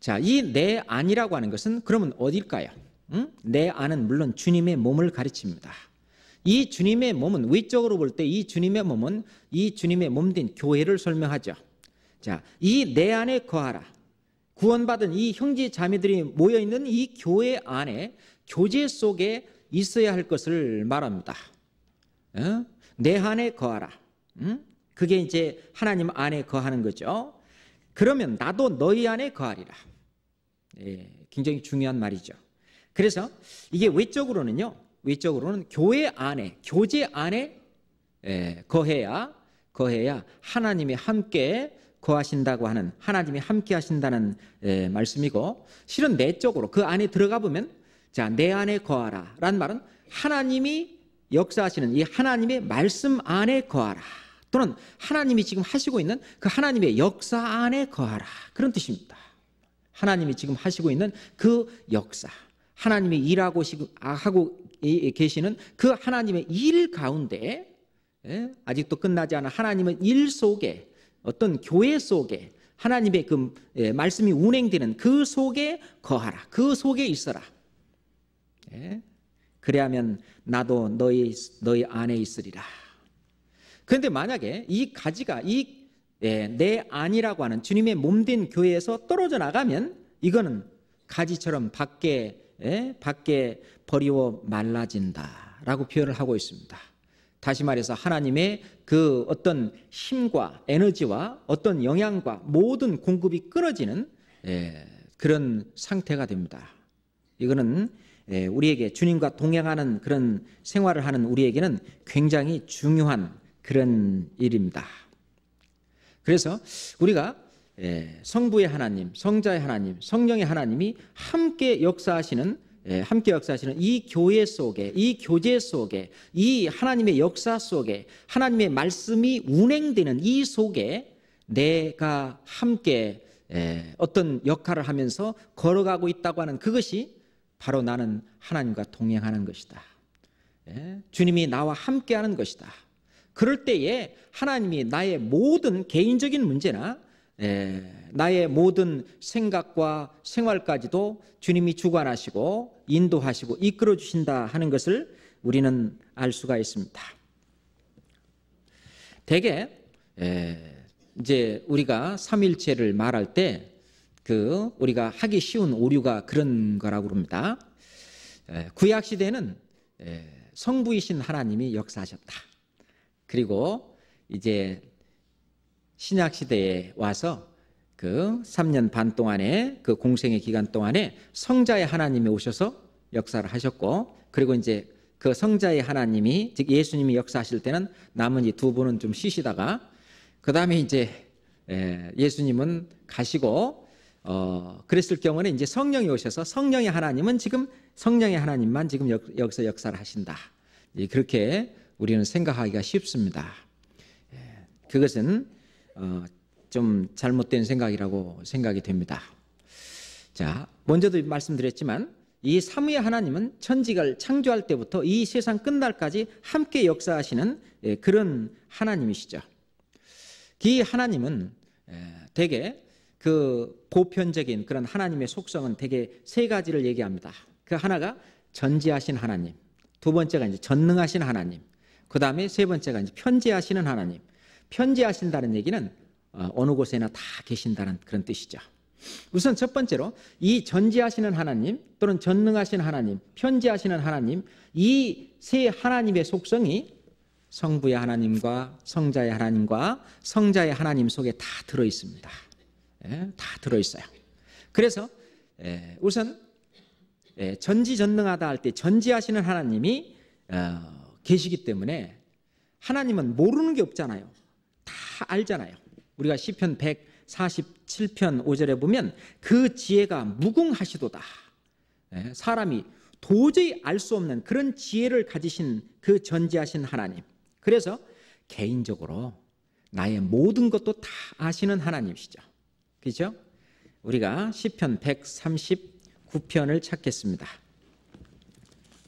자, 이 내 안이라고 하는 것은 그러면 어딜까요? 내 안은 물론 주님의 몸을 가르칩니다. 이 주님의 몸은 위적으로 볼 때 이 주님의 몸은 이 주님의 몸된 교회를 설명하죠. 자, 이 내 안에 거하라. 구원받은 이 형제 자매들이 모여 있는 이 교회 안에 교제 속에 있어야 할 것을 말합니다. 어? 내 안에 거하라. 응? 그게 이제 하나님 안에 거하는 거죠. 그러면 나도 너희 안에 거하리라. 예, 굉장히 중요한 말이죠. 그래서 이게 외적으로는요, 외적으로는 교회 안에, 교제 안에 예, 거해야, 거해야 하나님이 함께 거하신다고 하는 하나님이 함께 하신다는 예, 말씀이고 실은 내적으로 그 안에 들어가 보면 자, 내 안에 거하라 라는 말은 하나님이 역사하시는 이 하나님의 말씀 안에 거하라 또는 하나님이 지금 하시고 있는 그 하나님의 역사 안에 거하라 그런 뜻입니다. 하나님이 지금 하시고 있는 그 역사 하나님이 일하고 아, 하고 계시는 그 하나님의 일 가운데 예, 아직도 끝나지 않은 하나님의 일 속에 어떤 교회 속에 하나님의 그 예, 말씀이 운행되는 그 속에 거하라. 그 속에 있어라. 예, 그래야면 나도 너희 너희 안에 있으리라. 그런데 만약에 이 가지가 이내 안이라고 하는 주님의 몸 된 교회에서 떨어져 나가면 이거는 가지처럼 밖에 예? 밖에 버리워 말라진다라고 표현을 하고 있습니다. 다시 말해서 하나님의 그 어떤 힘과 에너지와 어떤 영양과 모든 공급이 끊어지는 예, 그런 상태가 됩니다. 이거는 예, 우리에게 주님과 동행하는 그런 생활을 하는 우리에게는 굉장히 중요한 그런 일입니다. 그래서 우리가 예, 성부의 하나님, 성자의 하나님, 성령의 하나님이 함께 역사하시는 예, 함께 역사하시는 이 교회 속에, 이 교제 속에, 이 하나님의 역사 속에, 하나님의 말씀이 운행되는 이 속에 내가 함께 예, 어떤 역할을 하면서 걸어가고 있다고 하는 그것이 바로 나는 하나님과 동행하는 것이다. 주님이 나와 함께하는 것이다. 그럴 때에 하나님이 나의 모든 개인적인 문제나 예, 나의 모든 생각과 생활까지도 주님이 주관하시고 인도하시고 이끌어 주신다 하는 것을 우리는 알 수가 있습니다. 대개 예, 이제 우리가 삼일체를 말할 때 그 우리가 하기 쉬운 오류가 그런 거라고 그니다 예, 구약 시대는 성부이신 하나님이 역사하셨다. 그리고 이제 신약 시대에 와서 그 3년 반 동안에 그 공생의 기간 동안에 성자의 하나님이 오셔서 역사를 하셨고 그리고 이제 그 성자의 하나님이 즉 예수님이 역사하실 때는 나머지 두 분은 좀 쉬시다가 그 다음에 이제 예, 예수님은 가시고 어 그랬을 경우는 이제 성령이 오셔서 성령의 하나님은 지금 성령의 하나님만 지금 여기서 역사를 하신다 예, 그렇게 우리는 생각하기가 쉽습니다. 예, 그것은 어, 좀 잘못된 생각이라고 생각이 됩니다. 자, 먼저도 말씀드렸지만 이 삼위의 하나님은 천지를 창조할 때부터 이 세상 끝날까지 함께 역사하시는 예, 그런 하나님이시죠. 이 하나님은 예, 대개 그 보편적인 그런 하나님의 속성은 대개 세 가지를 얘기합니다. 그 하나가 전지하신 하나님, 두 번째가 이제 전능하신 하나님, 그 다음에 세 번째가 이제 편지하시는 하나님, 편지하신다는 얘기는 어, 어느 곳에나 다 계신다는 그런 뜻이죠. 우선 첫 번째로 이 전지하시는 하나님 또는 전능하신 하나님, 편지하시는 하나님 이 세 하나님의 속성이 성부의 하나님과 성자의 하나님과 성자의 하나님 속에 다 들어 있습니다. 예, 다 들어 있어요. 그래서 예, 우선 예, 전지전능하다 할 때 전지하시는 하나님이 어, 계시기 때문에 하나님은 모르는 게 없잖아요. 다 알잖아요. 우리가 시편 147편 5절에 보면 그 지혜가 무궁하시도다. 예, 사람이 도저히 알 수 없는 그런 지혜를 가지신 그 전지하신 하나님. 그래서 개인적으로 나의 모든 것도 다 아시는 하나님이시죠. 그죠? 우리가 시편 139편을 찾겠습니다.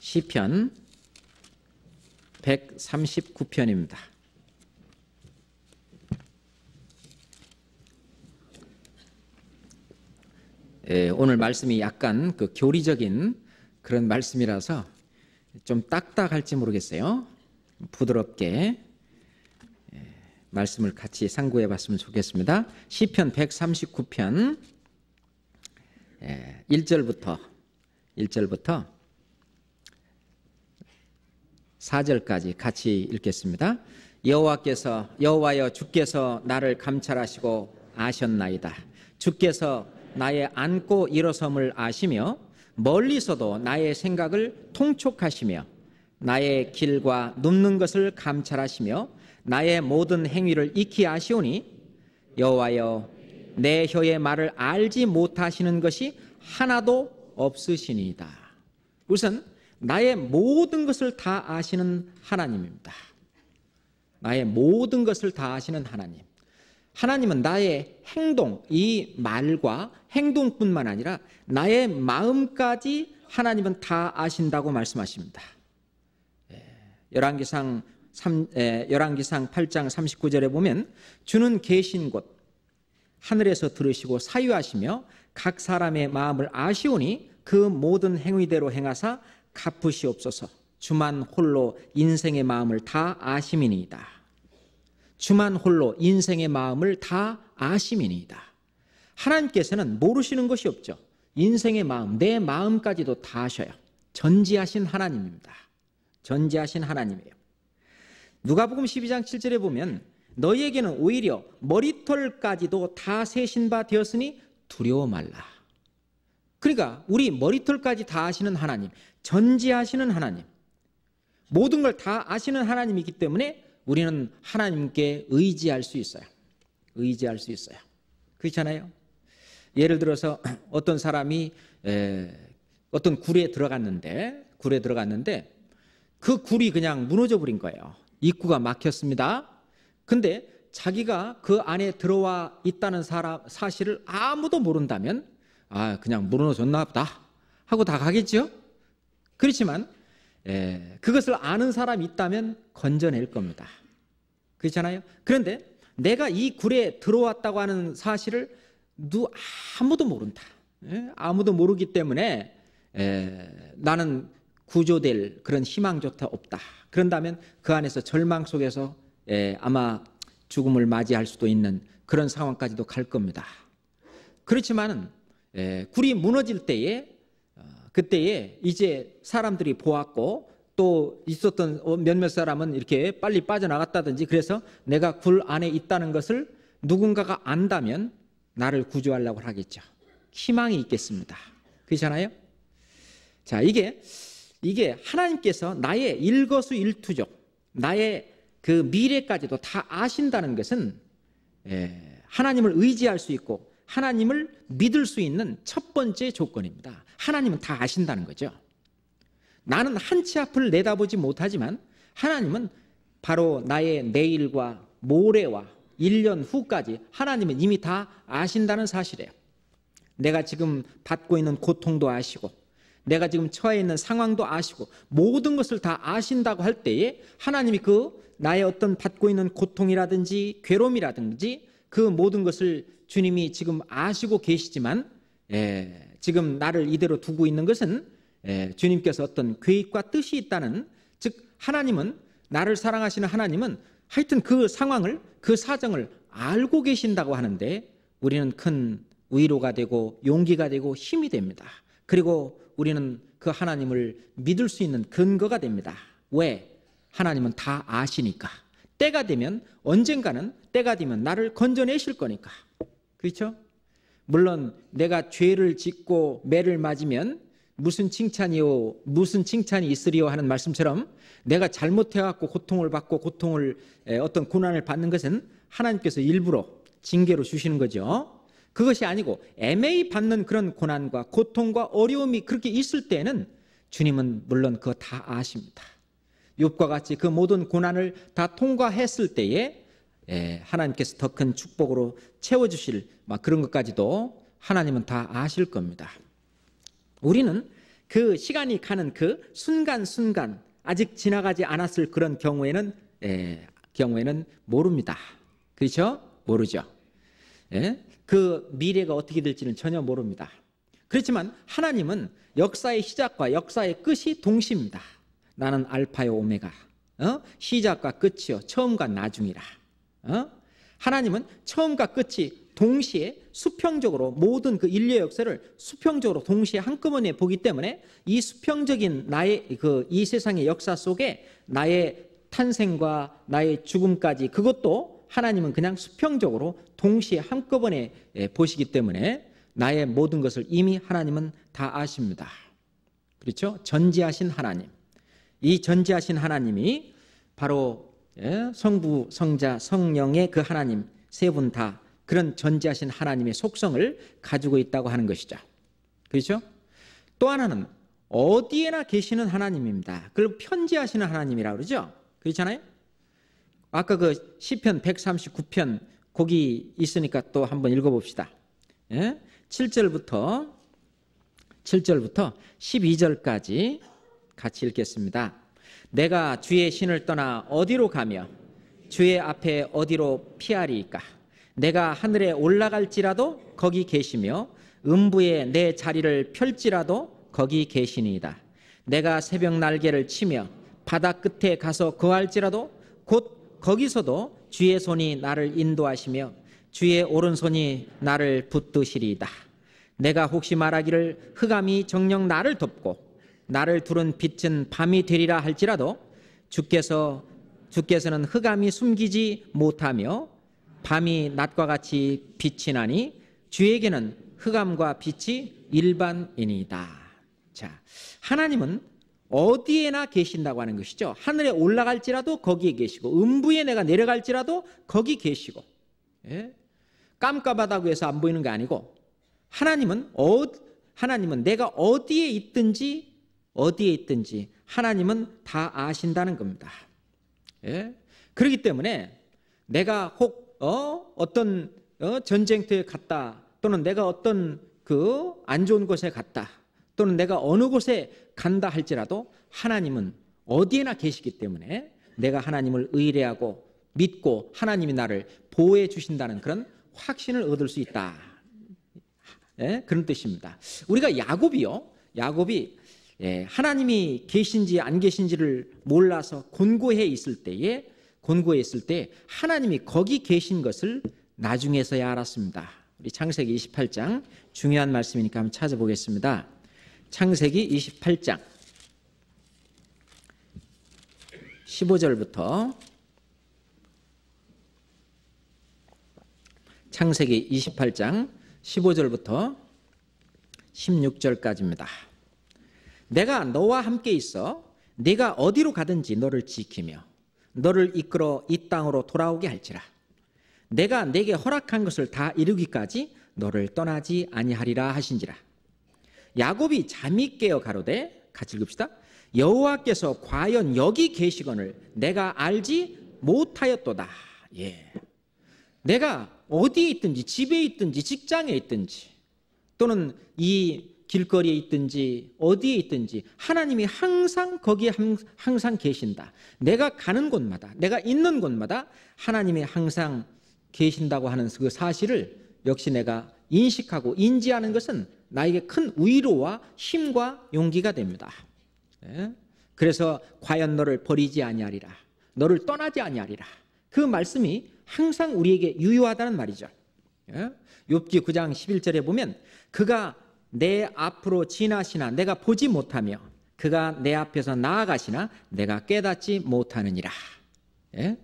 시편 139편입니다. 예, 오늘 말씀이 약간 그 교리적인 그런 말씀이라서 좀 딱딱할지 모르겠어요. 부드럽게 예, 말씀을 같이 상고해 봤으면 좋겠습니다. 시편 139편 1절부터 예, 1절부터 4절까지 같이 읽겠습니다. 여호와께서 여호와여 주께서 나를 감찰하시고 아셨나이다. 주께서 나의 안고 일어섬을 아시며 멀리서도 나의 생각을 통촉하시며 나의 길과 눕는 것을 감찰하시며 나의 모든 행위를 익히 아시오니 여호와여 내 혀의 말을 알지 못하시는 것이 하나도 없으시니이다. 우선 나의 모든 것을 다 아시는 하나님입니다. 나의 모든 것을 다 아시는 하나님. 하나님은 나의 행동, 이 말과 행동뿐만 아니라 나의 마음까지 하나님은 다 아신다고 말씀하십니다. 예, 열왕기상 11기상 8장 39절에 보면 주는 계신 곳 하늘에서 들으시고 사유하시며 각 사람의 마음을 아시오니 그 모든 행위대로 행하사 갚으시옵소서 주만 홀로 인생의 마음을 다 아심이니이다. 주만 홀로 인생의 마음을 다 아시민이다. 하나님께서는 모르시는 것이 없죠. 인생의 마음, 내 마음까지도 다 아셔요. 전지하신 하나님입니다. 전지하신 하나님이에요. 누가복음 12장 7절에 보면 너희에게는 오히려 머리털까지도 다 세신 바 되었으니 두려워 말라. 그러니까 우리 머리털까지 다 아시는 하나님, 전지하시는 하나님, 모든 걸 다 아시는 하나님이기 때문에 우리는 하나님께 의지할 수 있어요. 의지할 수 있어요. 그렇잖아요. 예를 들어서 어떤 사람이 어떤 굴에 들어갔는데 굴에 들어갔는데 그 굴이 그냥 무너져 버린 거예요. 입구가 막혔습니다. 근데 자기가 그 안에 들어와 있다는 사람 사실을 아무도 모른다면 아 그냥 무너졌나 보다 하고 다 가겠죠. 그렇지만 예, 그것을 아는 사람이 있다면 건져낼 겁니다. 그렇잖아요. 그런데 내가 이 굴에 들어왔다고 하는 사실을 누 아무도 모른다. 예? 아무도 모르기 때문에 예, 나는 구조될 그런 희망조차 없다. 그런다면 그 안에서 절망 속에서 예, 아마 죽음을 맞이할 수도 있는 그런 상황까지도 갈 겁니다. 그렇지만은 예, 굴이 무너질 때에 그때에 이제 사람들이 보았고 또 있었던 어, 몇몇 사람은 이렇게 빨리 빠져나갔다든지 그래서 내가 굴 안에 있다는 것을 누군가가 안다면 나를 구조하려고 하겠죠. 희망이 있겠습니다. 그렇잖아요? 자, 이게 이게 하나님께서 나의 일거수일투족, 나의 그 미래까지도 다 아신다는 것은 예, 하나님을 의지할 수 있고 하나님을 믿을 수 있는 첫 번째 조건입니다. 하나님은 다 아신다는 거죠. 나는 한치 앞을 내다보지 못하지만 하나님은 바로 나의 내일과 모레와 1년 후까지 하나님은 이미 다 아신다는 사실이에요. 내가 지금 받고 있는 고통도 아시고 내가 지금 처해 있는 상황도 아시고 모든 것을 다 아신다고 할 때에 하나님이 그 나의 어떤 받고 있는 고통이라든지 괴로움이라든지 그 모든 것을 주님이 지금 아시고 계시지만 예, 지금 나를 이대로 두고 있는 것은 예, 주님께서 어떤 계획과 뜻이 있다는 즉 하나님은 나를 사랑하시는 하나님은 하여튼 그 상황을 그 사정을 알고 계신다고 하는데 우리는 큰 위로가 되고 용기가 되고 힘이 됩니다. 그리고 우리는 그 하나님을 믿을 수 있는 근거가 됩니다. 왜? 하나님은 다 아시니까. 때가 되면 언젠가는 때가 되면 나를 건져내실 거니까. 그렇죠? 물론 내가 죄를 짓고 매를 맞으면 무슨 칭찬이요 무슨 칭찬이 있으리요 하는 말씀처럼 내가 잘못해 갖고 고통을 받고 고통을 어떤 고난을 받는 것은 하나님께서 일부러 징계로 주시는 거죠. 그것이 아니고 애매히 받는 그런 고난과 고통과 어려움이 그렇게 있을 때는 에 주님은 물론 그거 다 아십니다. 욥과 같이 그 모든 고난을 다 통과했을 때에 예, 하나님께서 더 큰 축복으로 채워주실 그런 것까지도 하나님은 다 아실 겁니다. 우리는 그 시간이 가는 그 순간순간 아직 지나가지 않았을 그런 경우에는 에, 예, 경우에는 모릅니다. 그렇죠? 모르죠. 에? 예, 그 미래가 어떻게 될지는 전혀 모릅니다. 그렇지만 하나님은 역사의 시작과 역사의 끝이 동시입니다. 나는 알파요 오메가. 어? 시작과 끝이요. 처음과 나중이라. 어? 하나님은 처음과 끝이 동시에 수평적으로 모든 그 인류 의 역사를 수평적으로 동시에 한꺼번에 보기 때문에 이 수평적인 나의 그 이 세상의 역사 속에 나의 탄생과 나의 죽음까지 그것도 하나님은 그냥 수평적으로 동시에 한꺼번에 예, 보시기 때문에 나의 모든 것을 이미 하나님은 다 아십니다. 그렇죠? 전지하신 하나님. 이 전지하신 하나님이 바로 예, 성부, 성자, 성령의 그 하나님 세 분 다 그런 전지하신 하나님의 속성을 가지고 있다고 하는 것이죠. 그렇죠? 또 하나는 어디에나 계시는 하나님입니다. 그걸 편지하시는 하나님이라 그러죠. 그렇잖아요? 아까 그 시편 139편 거기 있으니까 또 한번 읽어봅시다. 예? 7절부터 7절부터 12절까지 같이 읽겠습니다. 내가 주의 신을 떠나 어디로 가며 주의 앞에 어디로 피하리이까 내가 하늘에 올라갈지라도 거기 계시며 음부에 내 자리를 펼지라도 거기 계시니이다 내가 새벽 날개를 치며 바다 끝에 가서 거할지라도 곧 거기서도 주의 손이 나를 인도하시며 주의 오른손이 나를 붙드시리이다 내가 혹시 말하기를 흑암이 정녕 나를 덮고 나를 두른 빛은 밤이 되리라 할지라도 주께서 주께서는 흑암이 숨기지 못하며 밤이 낮과 같이 빛이 나니 주에게는 흑암과 빛이 일반인이다. 자, 하나님은 어디에나 계신다고 하는 것이죠. 하늘에 올라갈지라도 거기에 계시고 음부에 내가 내려갈지라도 거기 계시고 예? 깜깜하다고 해서 안 보이는 게 아니고 하나님은 어 하나님은 내가 어디에 있든지 어디에 있든지 하나님은 다 아신다는 겁니다. 예? 그렇기 때문에 내가 혹 어? 떤 어? 전쟁터에 갔다 또는 내가 어떤 그 안 좋은 곳에 갔다 또는 내가 어느 곳에 간다 할지라도 하나님은 어디에나 계시기 때문에 내가 하나님을 의뢰하고 믿고 하나님이 나를 보호해 주신다는 그런 확신을 얻을 수 있다. 예? 그런 뜻입니다. 우리가 야곱이요. 야곱이 예, 하나님이 계신지 안 계신지를 몰라서 곤고해 있을 때에 곤고해 있을 때 하나님이 거기 계신 것을 나중에서야 알았습니다. 우리 창세기 28장 중요한 말씀이니까 한번 찾아보겠습니다. 창세기 28장 15절부터 창세기 28장 15절부터 16절까지입니다. 내가 너와 함께 있어 네가 어디로 가든지 너를 지키며 너를 이끌어 이 땅으로 돌아오게 할지라 내가 내게 허락한 것을 다 이루기까지 너를 떠나지 아니하리라 하신지라 야곱이 잠이 깨어 가로되 같이 읽읍시다 여호와께서 과연 여기 계시거을 내가 알지 못하였도다 예 내가 어디에 있든지 집에 있든지 직장에 있든지 또는 이 길거리에 있든지 어디에 있든지 하나님이 항상 거기에 항상 계신다. 내가 가는 곳마다, 내가 있는 곳마다 하나님이 항상 계신다고 하는 그 사실을 역시 내가 인식하고 인지하는 것은 나에게 큰 위로와 힘과 용기가 됩니다. 네. 그래서 과연 너를 버리지 아니하리라. 너를 떠나지 아니하리라. 그 말씀이 항상 우리에게 유효하다는 말이죠. 네. 욥기 9장 11절에 보면 그가 내 앞으로 지나시나 내가 보지 못하며 그가 내 앞에서 나아가시나 내가 깨닫지 못하느니라. 예?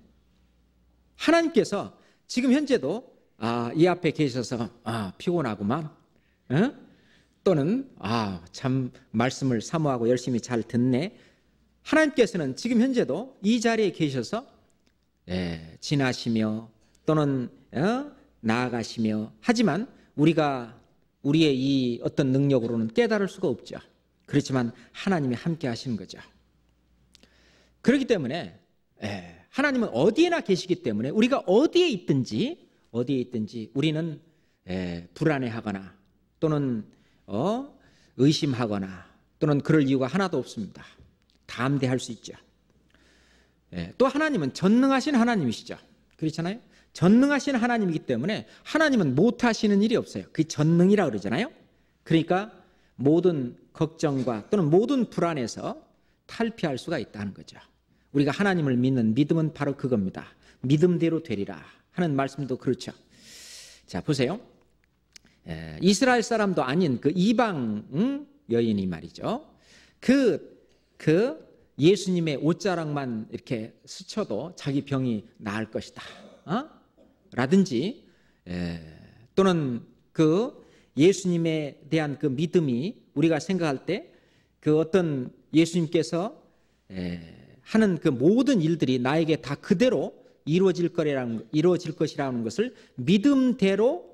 하나님께서 지금 현재도 아, 이 앞에 계셔서 아, 피곤하구만. 예? 또는 아, 참 말씀을 사모하고 열심히 잘 듣네. 하나님께서는 지금 현재도 이 자리에 계셔서 예, 지나시며 또는 예? 나아가시며 하지만 우리가 우리의 이 어떤 능력으로는 깨달을 수가 없죠. 그렇지만 하나님이 함께 하시는 거죠. 그렇기 때문에 예, 하나님은 어디에나 계시기 때문에 우리가 어디에 있든지 어디에 있든지 우리는 예, 불안해하거나 또는 어, 의심하거나 또는 그럴 이유가 하나도 없습니다. 담대할 수 있죠. 예, 또 하나님은 전능하신 하나님이시죠. 그렇잖아요. 전능하신 하나님이기 때문에 하나님은 못하시는 일이 없어요. 그게 전능이라 고 그러잖아요. 그러니까 모든 걱정과 또는 모든 불안에서 탈피할 수가 있다는 거죠. 우리가 하나님을 믿는 믿음은 바로 그겁니다. 믿음대로 되리라 하는 말씀도 그렇죠. 자 보세요. 에, 이스라엘 사람도 아닌 그 이방 여인이 말이죠. 그그 그 예수님의 옷자락만 이렇게 스쳐도 자기 병이 나을 것이다. 어? 라든지 예, 또는 그 예수님에 대한 그 믿음이 우리가 생각할 때 그 어떤 예수님께서 예, 하는 그 모든 일들이 나에게 다 그대로 이루어질 거라는 이루어질 것이라는 것을 믿음대로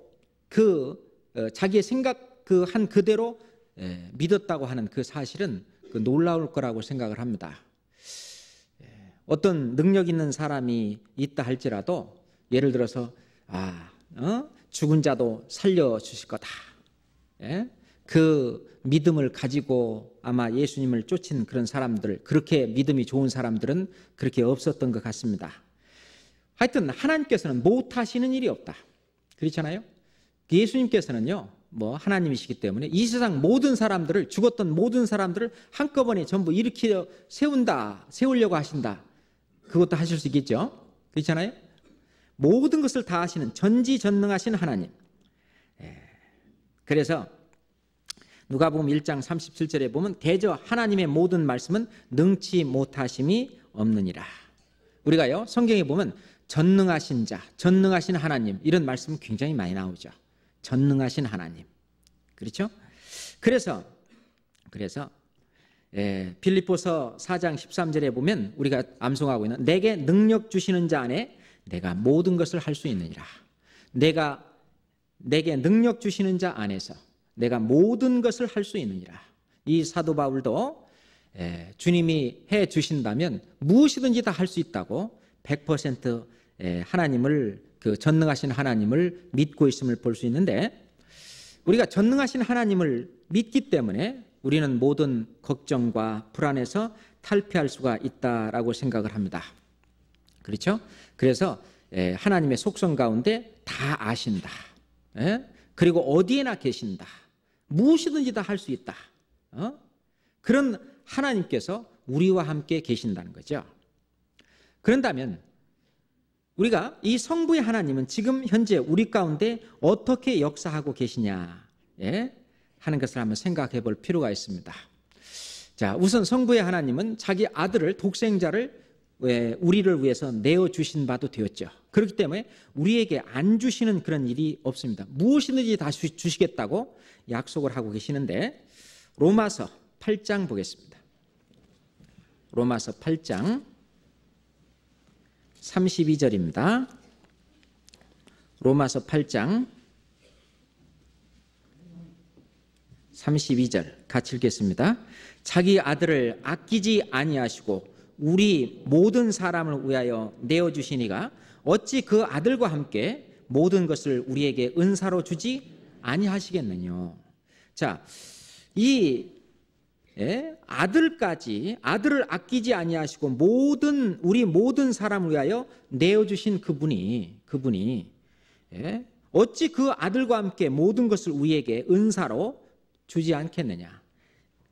그 어, 자기의 생각 그 한 그대로 예, 믿었다고 하는 그 사실은 그 놀라울 거라고 생각을 합니다. 어떤 능력 있는 사람이 있다 할지라도 예를 들어서 아 어? 죽은 자도 살려 주실 거다. 예? 그 믿음을 가지고 아마 예수님을 쫓은 그런 사람들 그렇게 믿음이 좋은 사람들은 그렇게 없었던 것 같습니다. 하여튼 하나님께서는 못하시는 일이 없다. 그렇잖아요. 예수님께서는요, 뭐 하나님이시기 때문에 이 세상 모든 사람들을 죽었던 모든 사람들을 한꺼번에 전부 일으켜 세운다, 세우려고 하신다. 그것도 하실 수 있겠죠. 그렇잖아요. 모든 것을 다아시는 전지전능하신 하나님. 예. 그래서 누가복음 1장 37절에 보면 대저 하나님의 모든 말씀은 능치 못하심이 없느니라. 우리가요 성경에 보면 전능하신 자, 전능하신 하나님 이런 말씀 굉장히 많이 나오죠. 전능하신 하나님, 그렇죠? 그래서 그래서 예, 빌립보서 4장 13절에 보면 우리가 암송하고 있는 내게 능력 주시는 자 안에 내가 모든 것을 할 수 있느니라. 내가 내게 능력 주시는 자 안에서 내가 모든 것을 할 수 있느니라. 이 사도 바울도 예, 주님이 해 주신다면 무엇이든지 다 할 수 있다고 100% 예, 하나님을 그 전능하신 하나님을 믿고 있음을 볼 수 있는데 우리가 전능하신 하나님을 믿기 때문에 우리는 모든 걱정과 불안에서 탈피할 수가 있다라고 생각을 합니다. 그렇죠? 그래서 예, 하나님의 속성 가운데 다 아신다. 예? 그리고 어디에나 계신다. 무엇이든지 다 할 수 있다. 어? 그런 하나님께서 우리와 함께 계신다는 거죠. 그런다면 우리가 이 성부의 하나님은 지금 현재 우리 가운데 어떻게 역사하고 계시냐 예? 하는 것을 한번 생각해 볼 필요가 있습니다. 자, 우선 성부의 하나님은 자기 아들을 독생자를 우리를 위해서 내어 주신 바도 되었죠. 그렇기 때문에 우리에게 안 주시는 그런 일이 없습니다. 무엇이든지 다 주시겠다고 약속을 하고 계시는데 로마서 8장 보겠습니다. 로마서 8장 32절입니다. 로마서 8장 32절 같이 읽겠습니다. 자기 아들을 아끼지 아니하시고 우리 모든 사람을 위하여 내어 주시니가 어찌 그 아들과 함께 모든 것을 우리에게 은사로 주지 아니하시겠느냐. 자, 이 예? 아들까지 아들을 아끼지 아니하시고 모든 우리 모든 사람을 위하여 내어 주신 그분이 그분이 예? 어찌 그 아들과 함께 모든 것을 우리에게 은사로 주지 않겠느냐.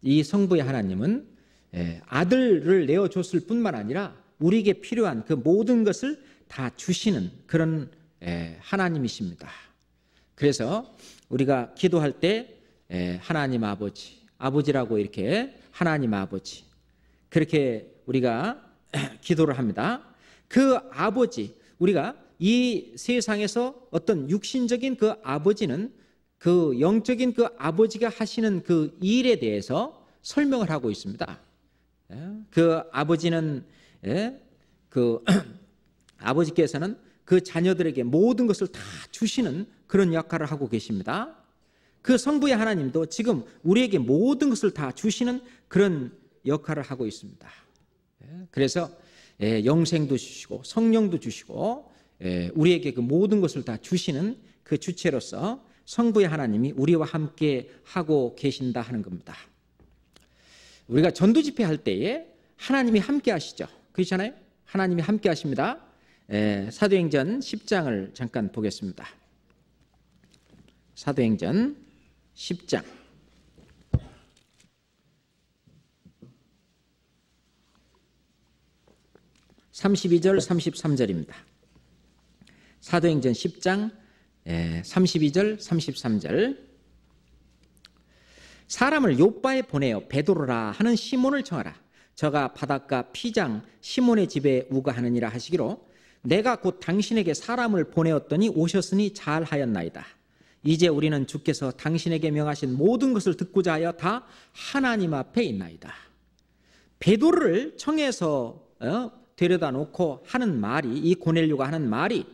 이 성부의 하나님은 예, 아들을 내어줬을 뿐만 아니라 우리에게 필요한 그 모든 것을 다 주시는 그런 예, 하나님이십니다. 그래서 우리가 기도할 때 예, 하나님 아버지, 아버지라고 이렇게 하나님 아버지 그렇게 우리가 기도를 합니다. 그 아버지 우리가 이 세상에서 어떤 육신적인 그 아버지는 그 영적인 그 아버지가 하시는 그 일에 대해서 설명을 하고 있습니다. 예? 그 아버지는 예? 그 아버지께서는 그 자녀들에게 모든 것을 다 주시는 그런 역할을 하고 계십니다. 그 성부의 하나님도 지금 우리에게 모든 것을 다 주시는 그런 역할을 하고 있습니다. 예? 그래서 영생도 주시고 성령도 주시고 우리에게 그 모든 것을 다 주시는 그 주체로서 성부의 하나님이 우리와 함께 하고 계신다 하는 겁니다. 우리가 전도 집회 할 때에 하나님이 함께 하시죠. 그렇잖아요. 하나님이 함께 하십니다. 에, 예, 사도행전 10장을 잠깐 보겠습니다. 사도행전 10장. 삼십절삼십 절입니다 사도행전 10장 32절 33절 사람을 요빠에 보내어 베드로라 하는 시몬을 청하라. 저가 바닷가 피장 시몬의 집에 우가하느니라 하시기로 내가 곧 당신에게 사람을 보내었더니 오셨으니 잘하였나이다. 이제 우리는 주께서 당신에게 명하신 모든 것을 듣고자 하여 다 하나님 앞에 있나이다. 베드로를 청해서 어, 데려다 놓고 하는 말이 이 고넬료가 하는 말이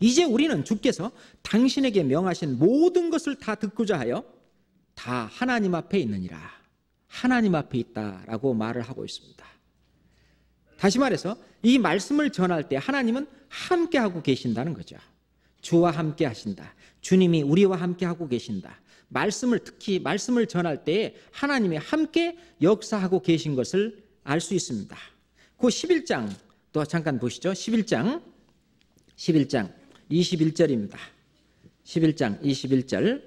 이제 우리는 주께서 당신에게 명하신 모든 것을 다 듣고자 하여 다 하나님 앞에 있느니라. 하나님 앞에 있다라고 말을 하고 있습니다. 다시 말해서 이 말씀을 전할 때 하나님은 함께하고 계신다는 거죠. 주와 함께 하신다. 주님이 우리와 함께 하고 계신다. 말씀을 특히 말씀을 전할 때 하나님이 함께 역사하고 계신 것을 알 수 있습니다. 그 11장 또 잠깐 보시죠. 11장 11장 21절입니다. 11장 21절.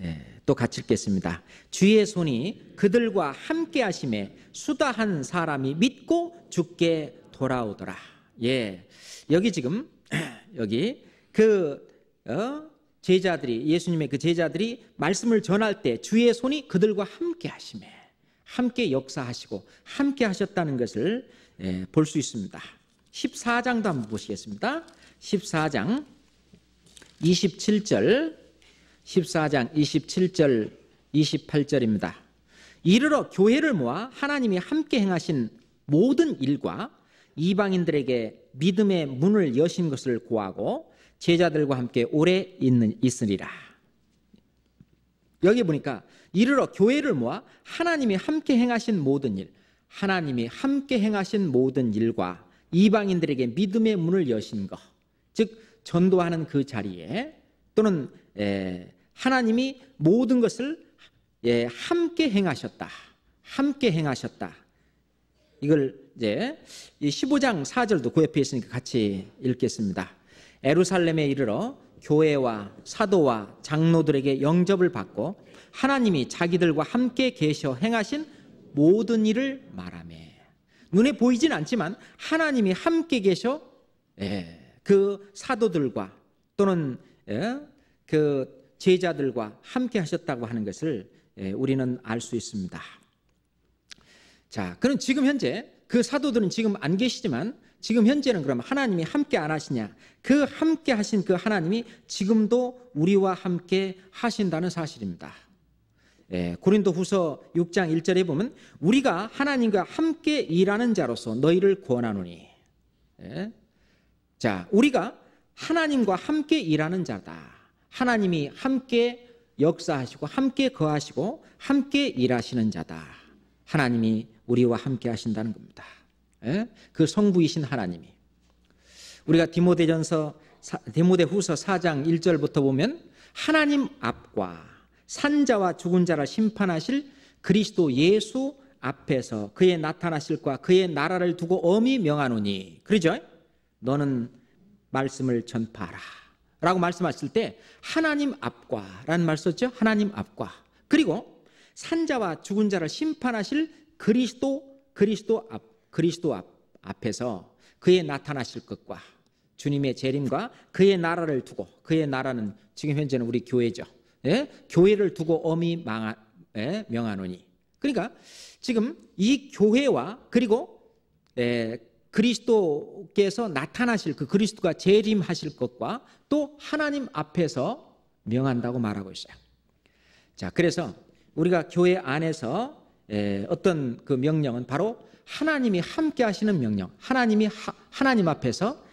예. 또 같이 읽겠습니다. 주의 손이 그들과 함께 하심에 수다한 사람이 믿고 죽게 돌아오더라. 예. 여기 지금 여기 그 어? 제자들이 예수님의 그 제자들이 말씀을 전할 때 주의 손이 그들과 함께 하심에 함께 역사하시고 함께 하셨다는 것을 예, 볼수 있습니다. 14장도 한번 보시겠습니다. 14장 27절 14장 27절 28절입니다. 이르러 교회를 모아 하나님이 함께 행하신 모든 일과 이방인들에게 믿음의 문을 여신 것을 고하고 제자들과 함께 오래 있는 있으리라. 여기 보니까 이르러 교회를 모아 하나님이 함께 행하신 모든 일, 하나님이 함께 행하신 모든 일과 이방인들에게 믿음의 문을 여신 것, 즉 전도하는 그 자리에 또는 예, 하나님이 모든 것을 예, 함께 행하셨다. 함께 행하셨다. 이걸 이제 15장 4절도 그 옆에 있으니까 같이 읽겠습니다. 에루살렘에 이르러 교회와 사도와 장로들에게 영접을 받고 하나님이 자기들과 함께 계셔 행하신 모든 일을 말하매 눈에 보이진 않지만 하나님이 함께 계셔 예, 그 사도들과 또는 그 제자들과 함께 하셨다고 하는 것을 예, 우리는 알 수 있습니다. 자, 그럼 지금 현재 그 사도들은 지금 안 계시지만 지금 현재는 그럼 하나님이 함께 안 하시냐? 그 함께 하신 그 하나님이 지금도 우리와 함께 하신다는 사실입니다. 예, 고린도 후서 6장 1절에 보면 우리가 하나님과 함께 일하는 자로서 너희를 구원하노니. 예? 자, 우리가 하나님과 함께 일하는 자다. 하나님이 함께 역사하시고 함께 거하시고 함께 일하시는 자다. 하나님이 우리와 함께 하신다는 겁니다. 예? 그 성부이신 하나님이 우리가 디모데전서 디모데후서 4장 1절부터 보면 하나님 앞과 산자와 죽은 자를 심판하실 그리스도 예수 앞에서 그의 나타나실과 그의 나라를 두고 엄히 명하노니 그러죠? 너는 말씀을 전파하라. 라고 말씀하실 때 하나님 앞과라는 말 썼죠. 하나님 앞과. 그리고 산자와 죽은 자를 심판하실 그리스도 그리스도 앞 그리스도 앞 앞에서 그의 나타나실 것과 주님의 재림과 그의 나라를 두고 그의 나라는 지금 현재는 우리 교회죠. 예? 교회를 두고 엄히 망하, 예? 명하노니. 그러니까 지금 이 교회와 그리고 예, 그리스도께서 나타나실 그 그리스도가 재림하실 것과 또 하나님 앞에서 명한다고 말하고 있어요. 자, 그래서 우리가 교회 안에서 어떤 그 명령은 바로 하나님이 함께 하시는 명령, 하나님이 하, 하나님 앞에서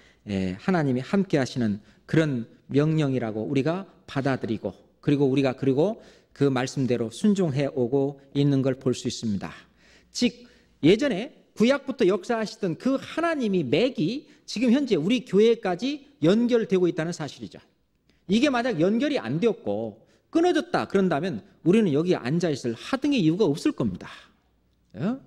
하나님이 함께 하시는 그런 명령이라고 우리가 받아들이고 그리고 우리가 그리고 그 말씀대로 순종해 오고 있는 걸 볼 수 있습니다. 즉 예전에 구약부터 역사하시던 그 하나님이 맥이 지금 현재 우리 교회까지 연결되고 있다는 사실이죠. 이게 만약 연결이 안 되었고 끊어졌다 그런다면 우리는 여기 앉아있을 하등의 이유가 없을 겁니다. 어?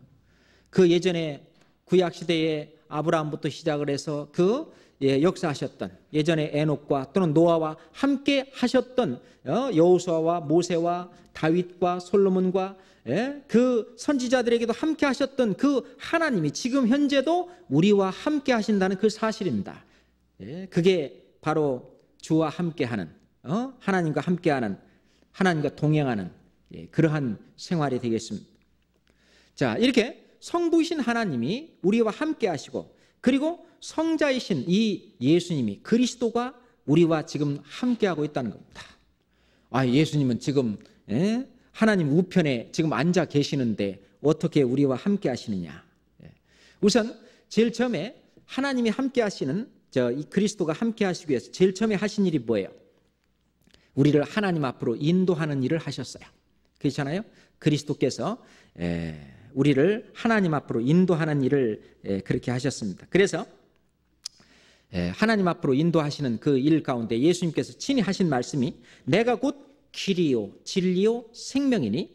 그 예전에 구약시대에 아브라함부터 시작을 해서 그 예, 역사하셨던 예전에 에녹과 또는 노아와 함께 하셨던 어, 여호수아와 모세와 다윗과 솔로몬과 예? 그 선지자들에게도 함께 하셨던 그 하나님이 지금 현재도 우리와 함께 하신다는 그 사실입니다. 예? 그게 바로 주와 함께하는 어? 하나님과 함께하는 하나님과 동행하는 예, 그러한 생활이 되겠습니다. 자 이렇게 성부이신 하나님이 우리와 함께하시고 그리고 성자이신 이 예수님이 그리스도가 우리와 지금 함께하고 있다는 겁니다. 아 예수님은 지금 예? 하나님 우편에 지금 앉아 계시는데 어떻게 우리와 함께 하시느냐. 예. 우선 제일 처음에 하나님이 함께 하시는 저 이 그리스도가 함께 하시기 위해서 제일 처음에 하신 일이 뭐예요? 우리를 하나님 앞으로 인도하는 일을 하셨어요. 그렇잖아요. 그리스도께서 에, 예, 우리를 하나님 앞으로 인도하는 일을 에, 예, 그렇게 하셨습니다. 그래서 에, 하나님 앞으로 인도하시는 그 일 가운데 예수님께서 친히 하신 말씀이 내가 곧 길이요 진리요 생명이니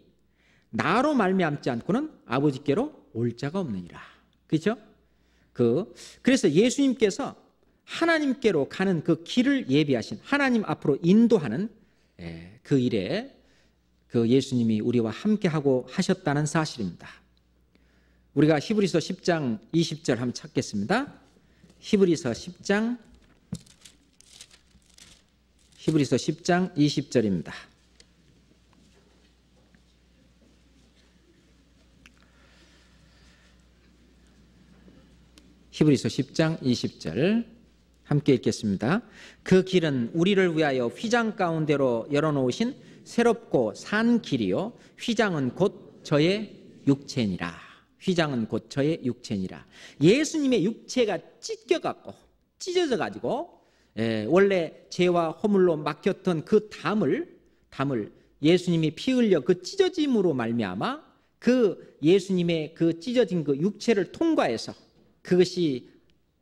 나로 말미암지 않고는 아버지께로 올 자가 없느니라. 그렇죠? 그 그래서 예수님께서 하나님께로 가는 그 길을 예비하신 하나님 앞으로 인도하는 예, 그 일에 그 예수님이 우리와 함께 하고 하셨다는 사실입니다. 우리가 히브리서 10장 20절 한번 찾겠습니다. 히브리서 10장 히브리서 10장 20절입니다. 히브리서 10장 20절 함께 읽겠습니다. 그 길은 우리를 위하여 휘장 가운데로 열어놓으신 새롭고 산 길이요 휘장은 곧 저의 육체니라. 휘장은 곧 저의 육체니라. 예수님의 육체가 찢겨갖고 찢어져 가지고 예, 원래 죄와 허물로 막혔던 그 담을 담을 예수님이 피 흘려 그 찢어짐으로 말미암아 그 예수님의 그 찢어진 그 육체를 통과해서 그것이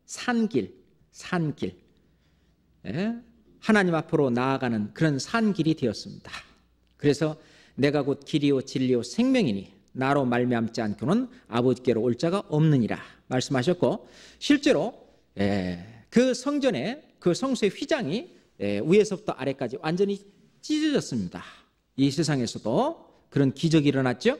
산길 산길 예, 하나님 앞으로 나아가는 그런 산길이 되었습니다. 그래서 내가 곧 길이요 진리요 생명이니 나로 말미암지 않고는 아버지께로 올 자가 없느니라 말씀하셨고 실제로 예, 그 성전에 그 성소의 휘장이 예, 위에서부터 아래까지 완전히 찢어졌습니다. 이 세상에서도 그런 기적이 일어났죠.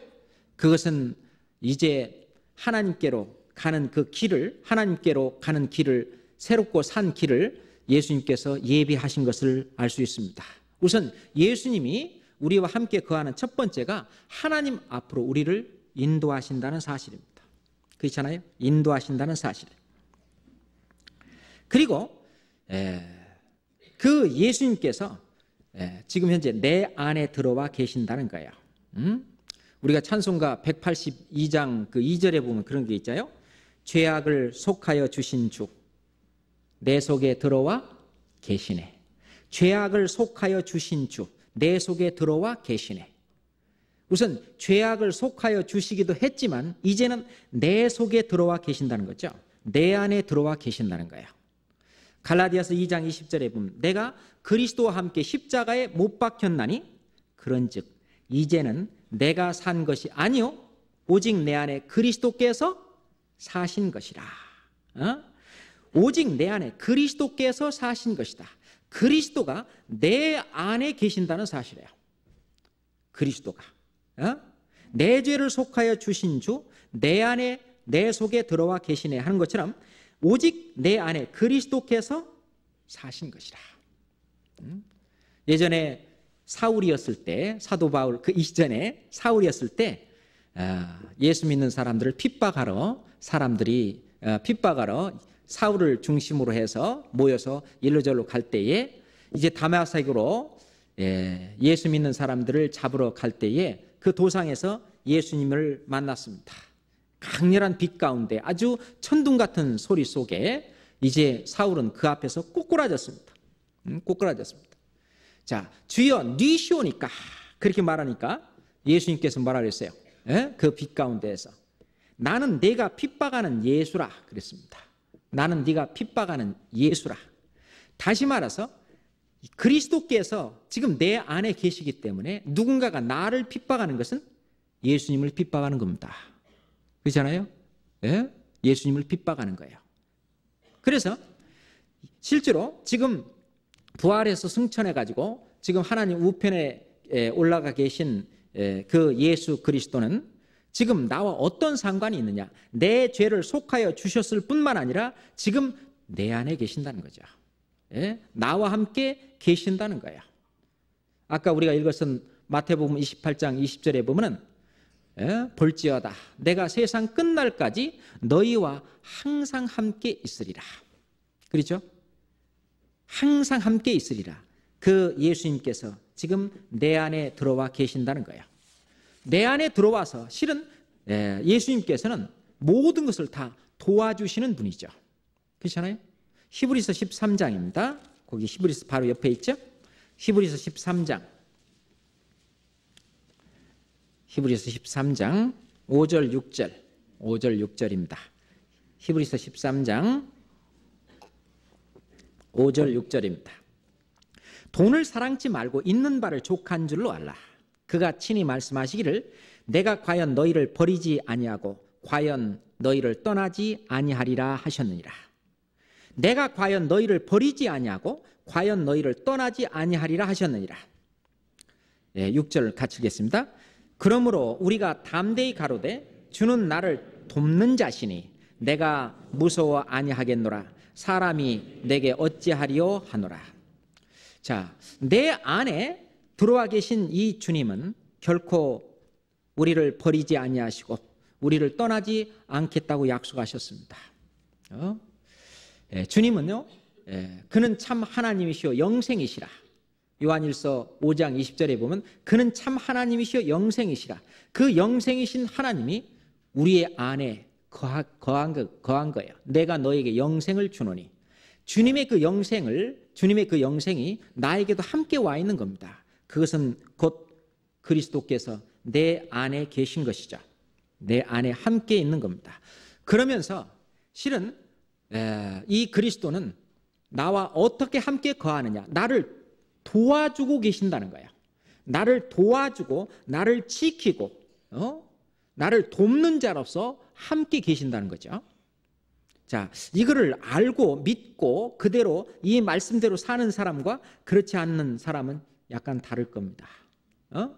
그것은 이제 하나님께로 가는 그 길을 하나님께로 가는 길을 새롭고 산 길을 예수님께서 예비하신 것을 알 수 있습니다. 우선 예수님이 우리와 함께 거하는 첫 번째가 하나님 앞으로 우리를 인도하신다는 사실입니다. 그렇잖아요. 인도하신다는 사실. 그리고 예. 그 예수님께서 예, 지금 현재 내 안에 들어와 계신다는 거예요. 음? 우리가 찬송가 182장 그 2절에 보면 그런 게 있잖아요. 죄악을 속하여 주신 주, 내 속에 들어와 계시네. 죄악을 속하여 주신 주, 내 속에 들어와 계시네. 우선 죄악을 속하여 주시기도 했지만 이제는 내 속에 들어와 계신다는 거죠. 내 안에 들어와 계신다는 거예요. 갈라디아서 2장 20절에 보면 내가 그리스도와 함께 십자가에 못 박혔나니 그런즉 이제는 내가 산 것이 아니요 오직 내 안에 그리스도께서 사신 것이라. 어? 오직 내 안에 그리스도께서 사신 것이다. 그리스도가 내 안에 계신다는 사실이에요. 그리스도가 어? 내 죄를 속하여 주신 주 내 안에 내 속에 들어와 계시네 하는 것처럼 오직 내 안에 그리스도께서 사신 것이라. 음? 예전에 사울이었을 때 사도 바울 그 이전에 사울이었을 때 아, 예수 믿는 사람들을 핍박하러 사람들이 아, 핍박하러 사울을 중심으로 해서 모여서 일로절로 갈 때에 이제 다마색으로 예, 예수 믿는 사람들을 잡으러 갈 때에 그 도상에서 예수님을 만났습니다. 강렬한 빛 가운데 아주 천둥 같은 소리 속에 이제 사울은 그 앞에서 꼬꾸라졌습니다. 음, 꼬꾸라졌습니다. 자, 주여 니시오니까 네 그렇게 말하니까 예수님께서 뭐라 그어요그 빛 가운데에서 나는 내가 핍박하는 예수라 그랬습니다. 나는 네가 핍박하는 예수라. 다시 말해서 그리스도께서 지금 내 안에 계시기 때문에 누군가가 나를 핍박하는 것은 예수님을 핍박하는 겁니다. 그렇잖아요? 예? 예수님을 핍박하는 거예요. 그래서 실제로 지금 부활해서 승천해 가지고 지금 하나님 우편에 올라가 계신 그 예수 그리스도는 지금 나와 어떤 상관이 있느냐? 내 죄를 속하여 주셨을 뿐만 아니라 지금 내 안에 계신다는 거죠. 예? 나와 함께 계신다는 거예요. 아까 우리가 읽었던 마태복음 28장 20절에 보면은 예? 볼지어다 내가 세상 끝날까지 너희와 항상 함께 있으리라. 그렇죠? 항상 함께 있으리라. 그 예수님께서 지금 내 안에 들어와 계신다는 거예요. 내 안에 들어와서 실은 예, 예수님께서는 모든 것을 다 도와주시는 분이죠. 그렇잖아요? 히브리서 13장입니다. 거기 히브리서 바로 옆에 있죠? 히브리서 13장 히브리서 13장 5절 6절 5절 6절입니다. 히브리서 13장 5절 6절입니다. 돈을 사랑치 말고 있는 바를 족한 줄로 알라. 그가 친히 말씀하시기를 내가 과연 너희를 버리지 아니하고 과연 너희를 떠나지 아니하리라 하셨느니라. 내가 과연 너희를 버리지 아니하고 과연 너희를 떠나지 아니하리라 하셨느니라. 예, 6절 같이 읽겠습니다. 그러므로 우리가 담대히 가로되 주는 나를 돕는 자시니 내가 무서워 아니하겠노라 사람이 내게 어찌하리요 하노라. 자, 내 안에 들어와 계신 이 주님은 결코 우리를 버리지 아니하시고 우리를 떠나지 않겠다고 약속하셨습니다. 어? 예, 주님은요, 예, 그는 참 하나님이시요 영생이시라. 요한일서 5장 20절에 보면 그는 참 하나님이시여 영생이시라. 그 영생이신 하나님이 우리의 안에 거하, 거한, 거, 거한 거예요. 내가 너에게 영생을 주노니. 주님의 그 영생을 주님의 그 영생이 나에게도 함께 와 있는 겁니다. 그것은 곧 그리스도께서 내 안에 계신 것이죠. 내 안에 함께 있는 겁니다. 그러면서 실은 이 그리스도는 나와 어떻게 함께 거하느냐, 나를 도와주고 계신다는 거야. 나를 도와주고 나를 지키고 어? 나를 돕는 자로서 함께 계신다는 거죠. 자, 이거를 알고 믿고 그대로 이 말씀대로 사는 사람과 그렇지 않는 사람은 약간 다를 겁니다. 어?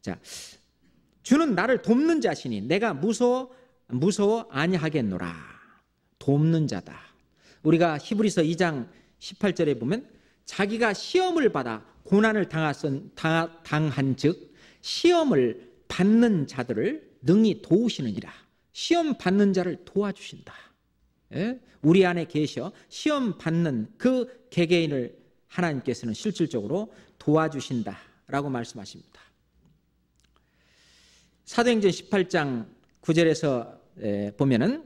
자, 주는 나를 돕는 자신이 내가 무서워 무서워 아니하겠노라. 돕는 자다. 우리가 히브리서 2장 18절에 보면 자기가 시험을 받아 고난을 당한 즉 시험을 받는 자들을 능히 도우시느니라. 시험 받는 자를 도와주신다. 예? 우리 안에 계셔 시험 받는 그 개개인을 하나님께서는 실질적으로 도와주신다. 라고 말씀하십니다. 사도행전 18장 9절에서 예, 보면은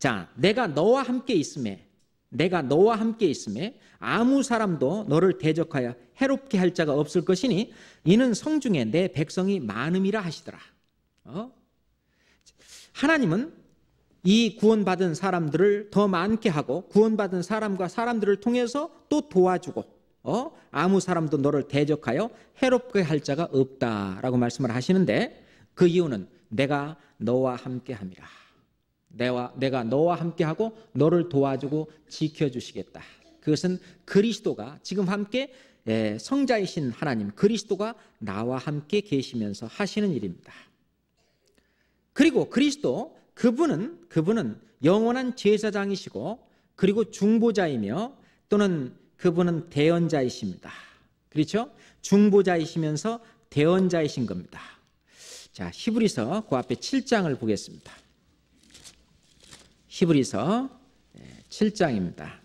자, 내가 너와 함께 있음에 내가 너와 함께 있음에 아무 사람도 너를 대적하여 해롭게 할 자가 없을 것이니 이는 성중에 내 백성이 많음이라 하시더라. 어? 하나님은 이 구원받은 사람들을 더 많게 하고 구원받은 사람과 사람들을 통해서 또 도와주고 어? 아무 사람도 너를 대적하여 해롭게 할 자가 없다라고 말씀을 하시는데 그 이유는 내가 너와 함께 합니다. 내와 내가 너와 함께하고 너를 도와주고 지켜주시겠다. 그것은 그리스도가 지금 함께 예, 성자이신 하나님 그리스도가 나와 함께 계시면서 하시는 일입니다. 그리고 그리스도 그분은 그분은 영원한 제사장이시고 그리고 중보자이며 또는 그분은 대언자이십니다. 그렇죠? 중보자이시면서 대언자이신 겁니다. 자, 히브리서 그 앞에 7장을 보겠습니다. 히브리서 7장입니다. 예,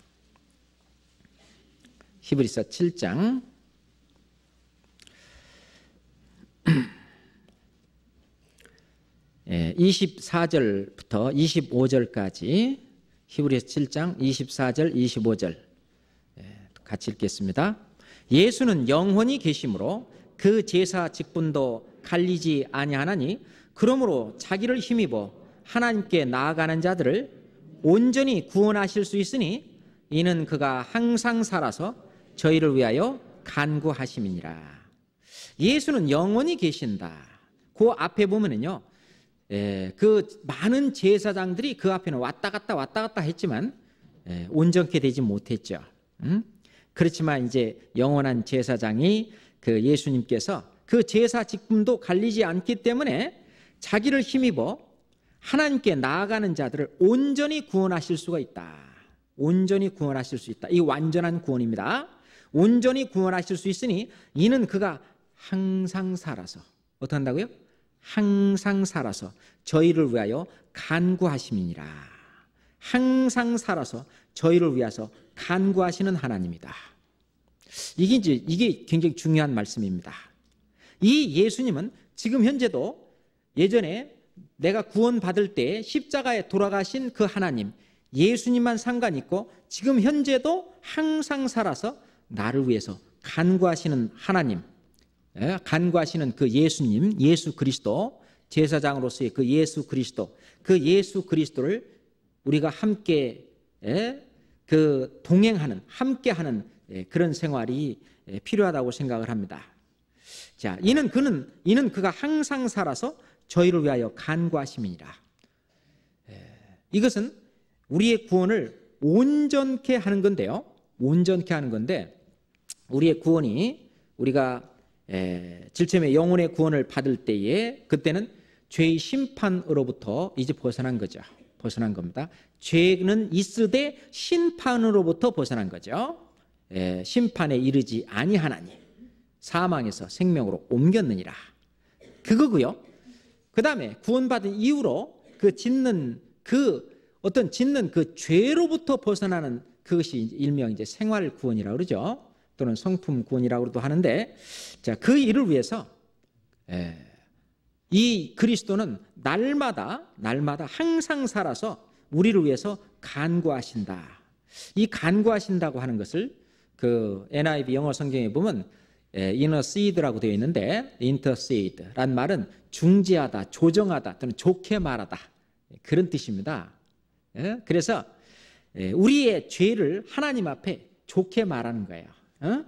히브리서 7장 24절부터 25절까지 히브리서 7장 24절 25절 같이 읽겠습니다. 예수는 영혼이 계심으로 그 제사 직분도 갈리지 아니하나니 그러므로 자기를 힘입어 하나님께 나아가는 자들을 온전히 구원하실 수 있으니 이는 그가 항상 살아서 저희를 위하여 간구하심이니라. 예수는 영원히 계신다. 그 앞에 보면은요. 예, 그 많은 제사장들이 그 앞에는 왔다 갔다 왔다 갔다 했지만 예, 온전케 되지 못했죠. 음? 그렇지만 이제 영원한 제사장이 그 예수님께서 그 제사 직분도 갈리지 않기 때문에 자기를 힘입어 하나님께 나아가는 자들을 온전히 구원하실 수가 있다. 온전히 구원하실 수 있다. 이 완전한 구원입니다. 온전히 구원하실 수 있으니 이는 그가 항상 살아서 어떠 한다고요? 항상 살아서 저희를 위하여 간구하심이니라. 항상 살아서 저희를 위하여 간구하시는 하나님이다. 이게 이제 이게 굉장히 중요한 말씀입니다. 이 예수님은 지금 현재도 예전에 내가 구원받을 때 십자가에 돌아가신 그 하나님 예수님만 상관있고 지금 현재도 항상 살아서 나를 위해서 간구하시는 하나님 예, 간구하시는 그 예수님 예수 그리스도 제사장으로서의 그 예수 그리스도 그 예수 그리스도를 우리가 함께 예, 그 동행하는 함께하는 예, 그런 생활이 필요하다고 생각을 합니다. 자, 이는 그는 이는 그가 항상 살아서 저희를 위하여 간과하심이니라. 예, 이것은 우리의 구원을 온전케 하는 건데요. 온전케 하는 건데 우리의 구원이 우리가 예, 질체의 영혼의 구원을 받을 때에 그때는 죄의 심판으로부터 이제 벗어난 거죠. 벗어난 겁니다. 죄는 있으되 심판으로부터 벗어난 거죠. 예, 심판에 이르지 아니하나니 사망에서 생명으로 옮겼느니라. 그거고요. 그 다음에 구원받은 이후로 그 짓는 그 어떤 짓는 그 죄로부터 벗어나는 그것이 일명 이제 생활 구원이라고 그러죠. 또는 성품 구원이라고도 하는데 자, 그 일을 위해서 에, 예, 이 그리스도는 날마다 날마다 항상 살아서 우리를 위해서 간구하신다. 이 간구하신다고 하는 것을 그 NIV 영어 성경에 보면 예, i n t e r c e d 라고 되어 있는데 intercede란 말은 중지하다, 조정하다 또는 좋게 말하다 예, 그런 뜻입니다. 예, 그래서 우리의 죄를 하나님 앞에 좋게 말하는 거예요. 어?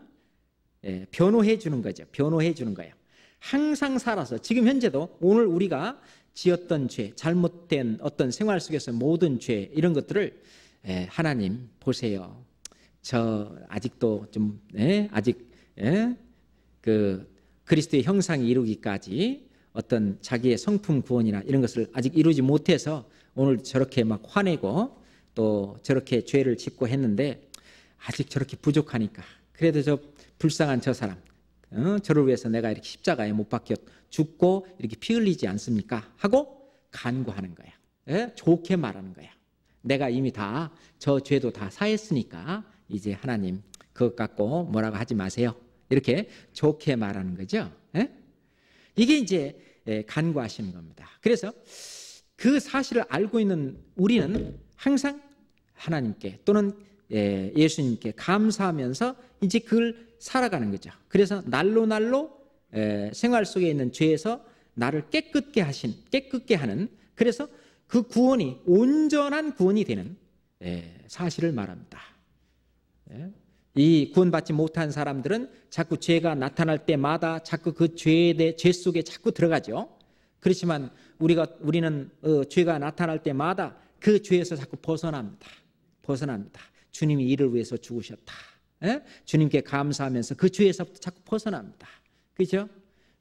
변호해 주는 거죠. 변호해 주는 거예요. 항상 살아서 지금 현재도 오늘 우리가 지었던 죄, 잘못된 어떤 생활 속에서 모든 죄 이런 것들을 하나님 보세요. 저 아직도 좀 아직 그 그리스도의 형상이 이루기까지 어떤 자기의 성품 구원이나 이런 것을 아직 이루지 못해서 오늘 저렇게 막 화내고 또 저렇게 죄를 짓고 했는데 아직 저렇게 부족하니까 그래도 저 불쌍한 저 사람 어? 저를 위해서 내가 이렇게 십자가에 못 박혀 죽고 이렇게 피 흘리지 않습니까 하고 간구하는 거야 예? 좋게 말하는 거야 내가 이미 다 저 죄도 다 사했으니까 이제 하나님 그것 갖고 뭐라고 하지 마세요 이렇게 좋게 말하는 거죠. 에? 예? 이게 이제 예, 간과하시는 겁니다. 그래서 그 사실을 알고 있는 우리는 항상 하나님께 또는 예, 예수님께 감사하면서 이제 그걸 살아가는 거죠. 그래서 날로 날로 생활 속에 있는 죄에서 나를 깨끗게 하신 깨끗게 하는 그래서 그 구원이 온전한 구원이 되는 사실을 말합니다. 이 구원받지 못한 사람들은 자꾸 죄가 나타날 때마다 자꾸 그 죄에 대해 죄 속에 자꾸 들어가죠. 그렇지만 우리가 우리는 어, 죄가 나타날 때마다 그 죄에서 자꾸 벗어납니다. 벗어납니다. 주님이 이를 위해서 죽으셨다. 에? 예? 주님께 감사하면서 그 죄에서부터 자꾸 벗어납니다. 그죠?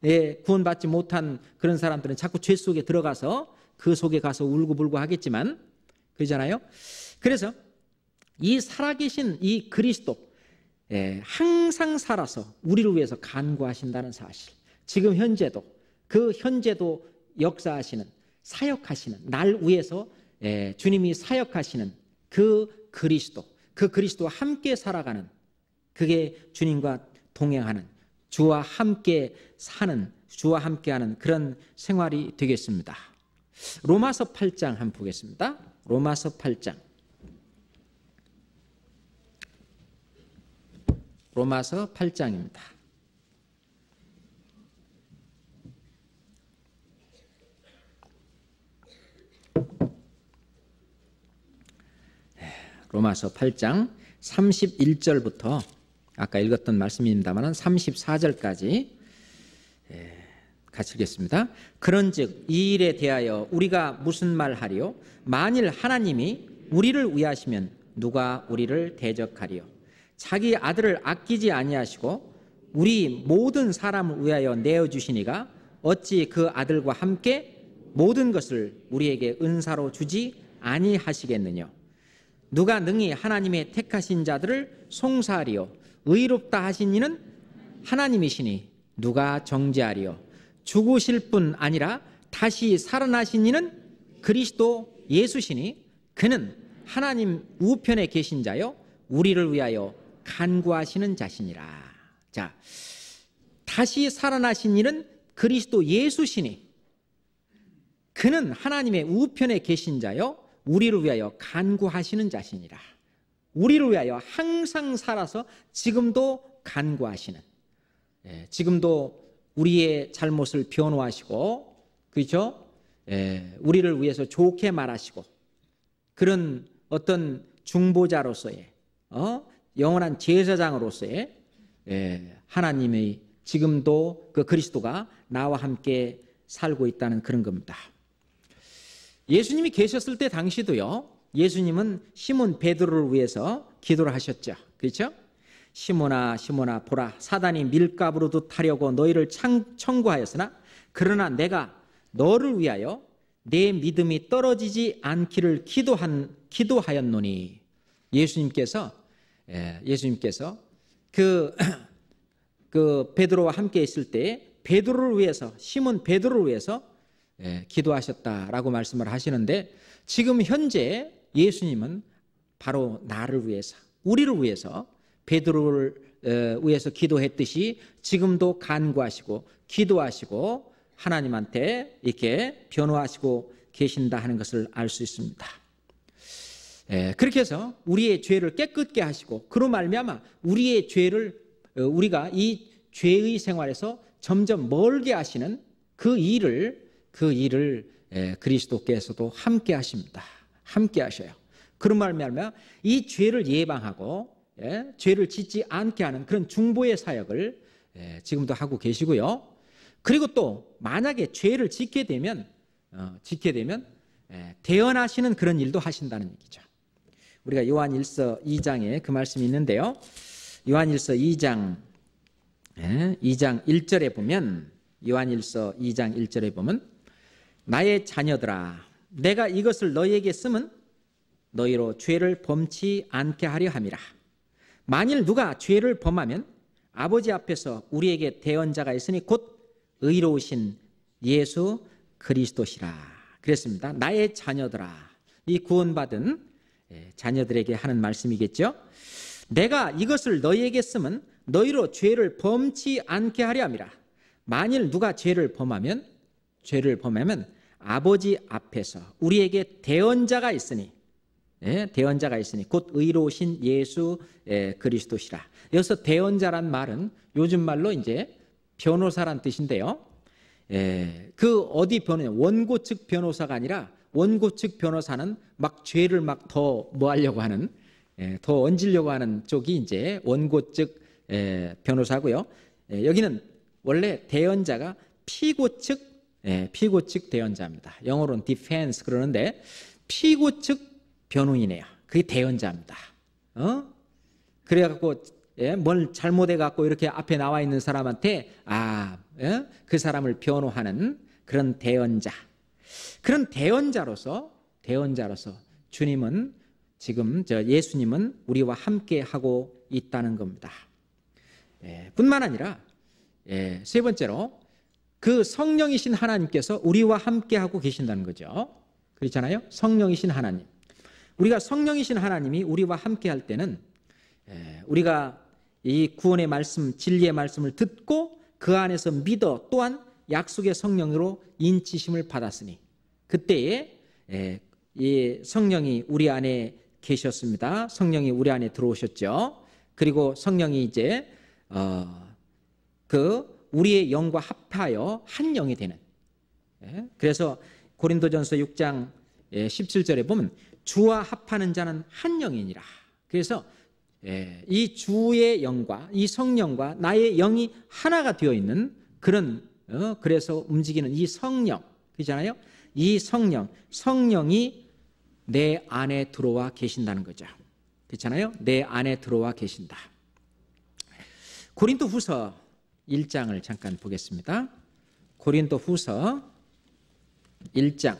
예, 구원받지 못한 그런 사람들은 자꾸 죄 속에 들어가서 그 속에 가서 울고불고 하겠지만 그러잖아요. 그래서 이 살아계신 이 그리스도 예, 항상 살아서 우리를 위해서 간구하신다는 사실. 지금 현재도 그 현재도 역사하시는 사역하시는 날 위해서 예, 주님이 사역하시는 그 그리스도 그 그리스도와 함께 살아가는 그게 주님과 동행하는 주와 함께 사는 주와 함께하는 그런 생활이 되겠습니다. 로마서 8장 한번 보겠습니다. 로마서 8장 로마서 8장입니다. 예, 로마서 8장 31절부터 아까 읽었던 말씀입니다만 34절까지 예, 같이 읽겠습니다. 그런즉 이 일에 대하여 우리가 무슨 말하리요? 만일 하나님이 우리를 위하시면 누가 우리를 대적하리요? 자기 아들을 아끼지 아니하시고 우리 모든 사람을 위하여 내어 주시니가 어찌 그 아들과 함께 모든 것을 우리에게 은사로 주지 아니하시겠느냐 누가 능히 하나님의 택하신 자들을 송사하리요 의롭다 하신 이는 하나님이시니 누가 정죄하리요 죽으실 뿐 아니라 다시 살아나신 이는 그리스도 예수시니 그는 하나님 우편에 계신 자요 우리를 위하여 간구하시는 자신이라. 자, 다시 살아나신 이는 그리스도 예수시니 그는 하나님의 우편에 계신 자요 우리를 위하여 간구하시는 자신이라. 우리를 위하여 항상 살아서 지금도 간구하시는 예, 지금도 우리의 잘못을 변호하시고 그죠 예, 우리를 위해서 좋게 말하시고 그런 어떤 중보자로서의 어? 영원한 제사장으로서의 예, 하나님의 지금도 그 그리스도가 나와 함께 살고 있다는 그런 겁니다. 예수님이 계셨을 때 당시도요. 예수님은 시몬 베드로를 위해서 기도를 하셨죠. 그렇죠? 시몬아 시몬아 보라 사단이 밀가부로도 타려고 너희를 청구하였으나 그러나 내가 너를 위하여 내 믿음이 떨어지지 않기를 기도한 기도하였노니 예수님께서 예, 예수님께서 그, 그 베드로와 함께 있을 때 베드로를 위해서 심은 베드로를 위해서 예, 기도하셨다라고 말씀을 하시는데 지금 현재 예수님은 바로 나를 위해서 우리를 위해서 베드로를 어, 위해서 기도했듯이 지금도 간구하시고 기도하시고 하나님한테 이렇게 변호하시고 계신다 하는 것을 알 수 있습니다. 예, 그렇게 해서 우리의 죄를 깨끗게 하시고 그로 말미암아 우리의 죄를 어, 우리가 이 죄의 생활에서 점점 멀게 하시는 그 일을 그 일을 예, 그리스도께서도 함께 하십니다. 함께 하셔요. 그런 말미암아 이 죄를 예방하고 예, 죄를 짓지 않게 하는 그런 중보의 사역을 예, 지금도 하고 계시고요. 그리고 또 만약에 죄를 짓게 되면 어, 짓게 되면 예, 대언하시는 그런 일도 하신다는 얘기죠. 우리가 요한일서 2장에 그 말씀이 있는데요. 요한일서 2장 2장 예, 1절에 보면 요한일서 2장 1절에 보면 나의 자녀들아 내가 이것을 너희에게 쓰면 너희로 죄를 범치 않게 하려 함이라 만일 누가 죄를 범하면 아버지 앞에서 우리에게 대언자가 있으니 곧 의로우신 예수 그리스도시라 그랬습니다 나의 자녀들아 이 구원받은 예, 자녀들에게 하는 말씀이겠죠. 내가 이것을 너희에게 쓰면 너희로 죄를 범치 않게 하려 함이라. 만일 누가 죄를 범하면 죄를 범하면 아버지 앞에서 우리에게 대언자가 있으니 예, 대언자가 있으니 곧 의로우신 예수 예, 그리스도시라. 여기서 대언자란 말은 요즘 말로 이제 변호사란 뜻인데요. 예, 그 어디 변호냐 원고 측 변호사가 아니라 원고 측 변호사는 막 죄를 막 더뭐 하려고 하는 예, 더 얹으려고 하는 쪽이 이제 원고 측 예, 변호사고요. 예, 여기는 원래 대연자가 피고 측 피고 측 대연자입니다. 영어로는 defense 그러는데 피고 측 변호인이에요. 그게 대연자입니다. 어? 그래갖고 예, 뭘 잘못해갖고 이렇게 앞에 나와 있는 사람한테 아, 예? 그 사람을 변호하는 그런 대연자 그런 대언자로서 대언자로서 주님은 지금 저 예수님은 우리와 함께 하고 있다는 겁니다. 예, 뿐만 아니라 예, 세 번째로 그 성령이신 하나님께서 우리와 함께 하고 계신다는 거죠. 그렇잖아요. 성령이신 하나님. 우리가 성령이신 하나님이 우리와 함께 할 때는 예, 우리가 이 구원의 말씀, 진리의 말씀을 듣고 그 안에서 믿어 또한 약속의 성령으로 인치심을 받았으니 그때에 예, 이 성령이 우리 안에 계셨습니다. 성령이 우리 안에 들어오셨죠. 그리고 성령이 이제 어, 그 우리의 영과 합하여 한 영이 되는. 예, 그래서 고린도전서 6장 17절에 예, 보면 주와 합하는 자는 한 영이니라. 그래서 이 주의 영과 이 성령과 나의 영이 하나가 되어 있는 그런 어? 그래서 움직이는 이 성령 그잖아요. 이 성령 성령이 내 안에 들어와 계신다는 거죠. 그렇잖아요. 내 안에 들어와 계신다. 고린도 후서 1장을 잠깐 보겠습니다. 고린도 후서 1장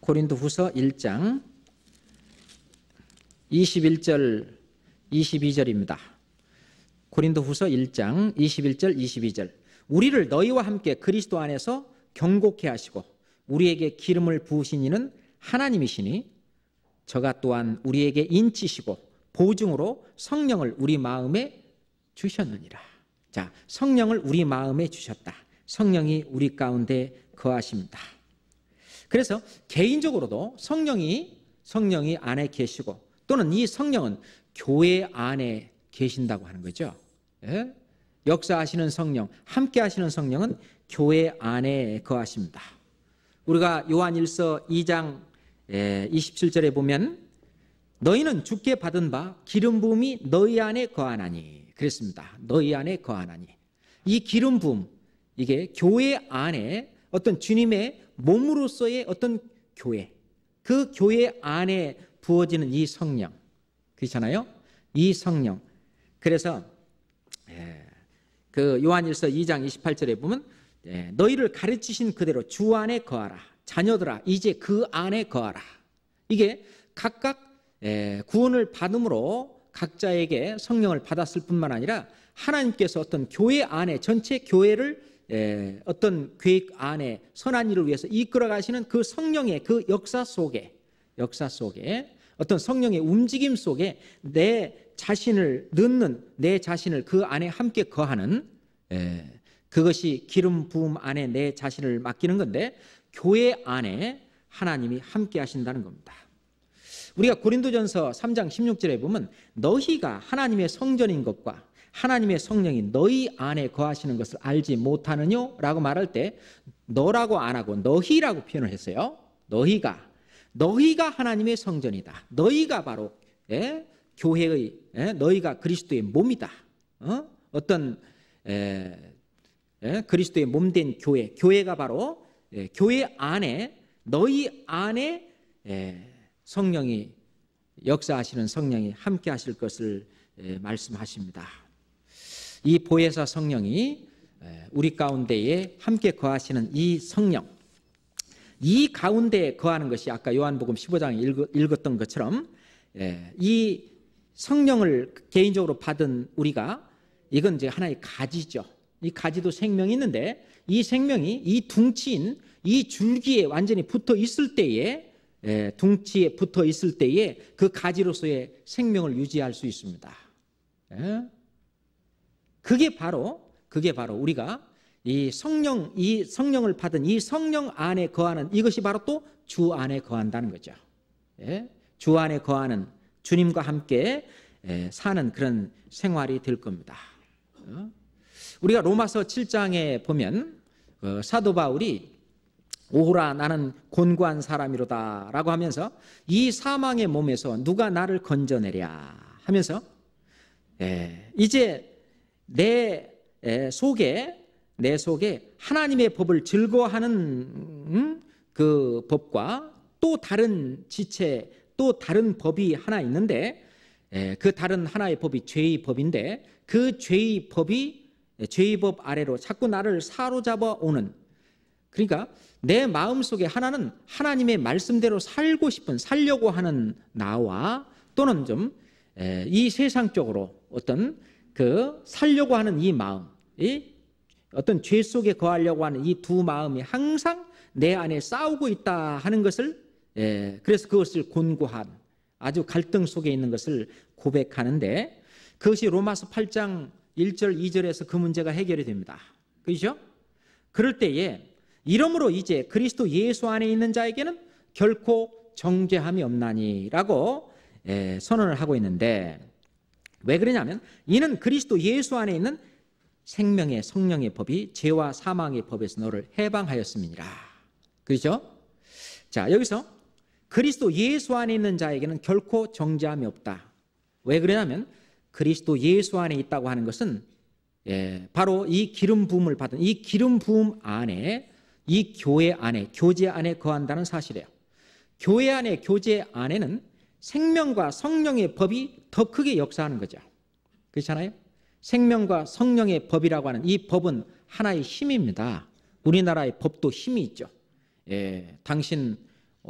고린도 후서 1장 21절 22절입니다. 고린도후서 1장 21절 22절 우리를 너희와 함께 그리스도 안에서 경고케 하시고 우리에게 기름을 부으신 이는 하나님이시니 저가 또한 우리에게 인치시고 보증으로 성령을 우리 마음에 주셨느니라. 자, 성령을 우리 마음에 주셨다. 성령이 우리 가운데 거하십니다. 그래서 개인적으로도 성령이 성령이 안에 계시고 또는 이 성령은 교회 안에 계신다고 하는 거죠. 예? 역사하시는 성령, 함께 하시는 성령은 교회 안에 거하십니다. 우리가 요한 1서 2장 27절에 예, 보면 너희는 죽게 받은 바 기름 부음이 너희 안에 거하나니 그랬습니다. 너희 안에 거하나니 이 기름 부음 이게 교회 안에 어떤 주님의 몸으로서의 어떤 교회 그 교회 안에 부어지는 이 성령 그렇잖아요. 이 성령 그래서 예, 그 요한일서 2장 28절에 보면 예, 너희를 가르치신 그대로 주 안에 거하라 자녀들아 이제 그 안에 거하라 이게 각각 예, 구원을 받음으로 각자에게 성령을 받았을 뿐만 아니라 하나님께서 어떤 교회 안에 전체 교회를 어떤 계획 안에 선한 일을 위해서 이끌어 가시는 그 성령의 그 역사 속에 역사 속에 어떤 성령의 움직임 속에 내 자신을 넣는 내 자신을 그 안에 함께 거하는 예, 그것이 기름 부음 안에 내 자신을 맡기는 건데 교회 안에 하나님이 함께 하신다는 겁니다. 우리가 고린도전서 3장 16절에 보면 너희가 하나님의 성전인 것과 하나님의 성령이 너희 안에 거하시는 것을 알지 못하느뇨? 라고 말할 때 너라고 안 하고 너희라고 표현을 했어요. 너희가 너희가 하나님의 성전이다. 너희가 바로 예? 교회의 너희가 그리스도의 몸이다. 어? 떤 그리스도의 몸된 교회, 교회가 바로 예, 교회 안에 너희 안에 예, 성령이 역사하시는 성령이 함께 하실 것을 예, 말씀하십니다. 이 보혜사 성령이 우리 가운데에 함께 거하시는 이 성령 이 가운데 거하는 것이 아까 요한복음 15장에 읽었던 것처럼 이 성령을 개인적으로 받은 우리가 이건 이제 하나의 가지죠. 이 가지도 생명이 있는데 이 생명이 이 둥치인 이 줄기에 완전히 붙어 있을 때에 예, 둥치에 붙어 있을 때에 그 가지로서의 생명을 유지할 수 있습니다. 예? 그게 바로 그게 바로 우리가 이 성령 이 성령을 받은 이 성령 안에 거하는 이것이 바로 또 주 안에 거한다는 거죠. 예? 주 안에 거하는 주님과 함께 예, 사는 그런 생활이 될 겁니다. 어? 우리가 로마서 7장에 보면 어, 사도 바울이 오호라 나는 곤고한 사람이로다 라고 하면서 이 사망의 몸에서 누가 나를 건져내랴 하면서 예, 이제 내 예, 속에 내 속에 하나님의 법을 즐거워하는 음, 그 법과 또 다른 지체 또 다른 법이 하나 있는데 예, 그 다른 하나의 법이 죄의 법인데 그 죄의 법이 죄의 법 아래로 자꾸 나를 사로잡아 오는 그러니까 내 마음속에 하나는 하나님의 말씀대로 살고 싶은 살려고 하는 나와 또는 좀이 예, 세상 적으로 어떤 그 살려고 하는 이 마음 어떤 죄 속에 거하려고 하는 이 두 마음이 항상 내 안에 싸우고 있다 하는 것을 예, 그래서 그것을 곤고한 아주 갈등 속에 있는 것을 고백하는데 그것이 로마서 8장 1절 2절에서 그 문제가 해결이 됩니다. 그죠? 그럴 때에 이러므로 이제 그리스도 예수 안에 있는 자에게는 결코 정죄함이 없나니라고 예, 선언을 하고 있는데 왜 그러냐면 이는 그리스도 예수 안에 있는 생명의 성령의 법이 죄와 사망의 법에서 너를 해방하였음이니라. 그렇죠? 자, 여기서 그리스도 예수 안에 있는 자에게는 결코 정죄함이 없다. 왜 그러냐면 그리스도 예수 안에 있다고 하는 것은 예, 바로 이 기름 부음을 받은 이 기름 부음 안에 이 교회 안에 교제 안에 거한다는 사실이에요. 교회 안에 교제 안에는 생명과 성령의 법이 더 크게 역사하는 거죠. 그렇잖아요. 생명과 성령의 법이라고 하는 이 법은 하나의 힘입니다. 우리나라의 법도 힘이 있죠. 예, 당신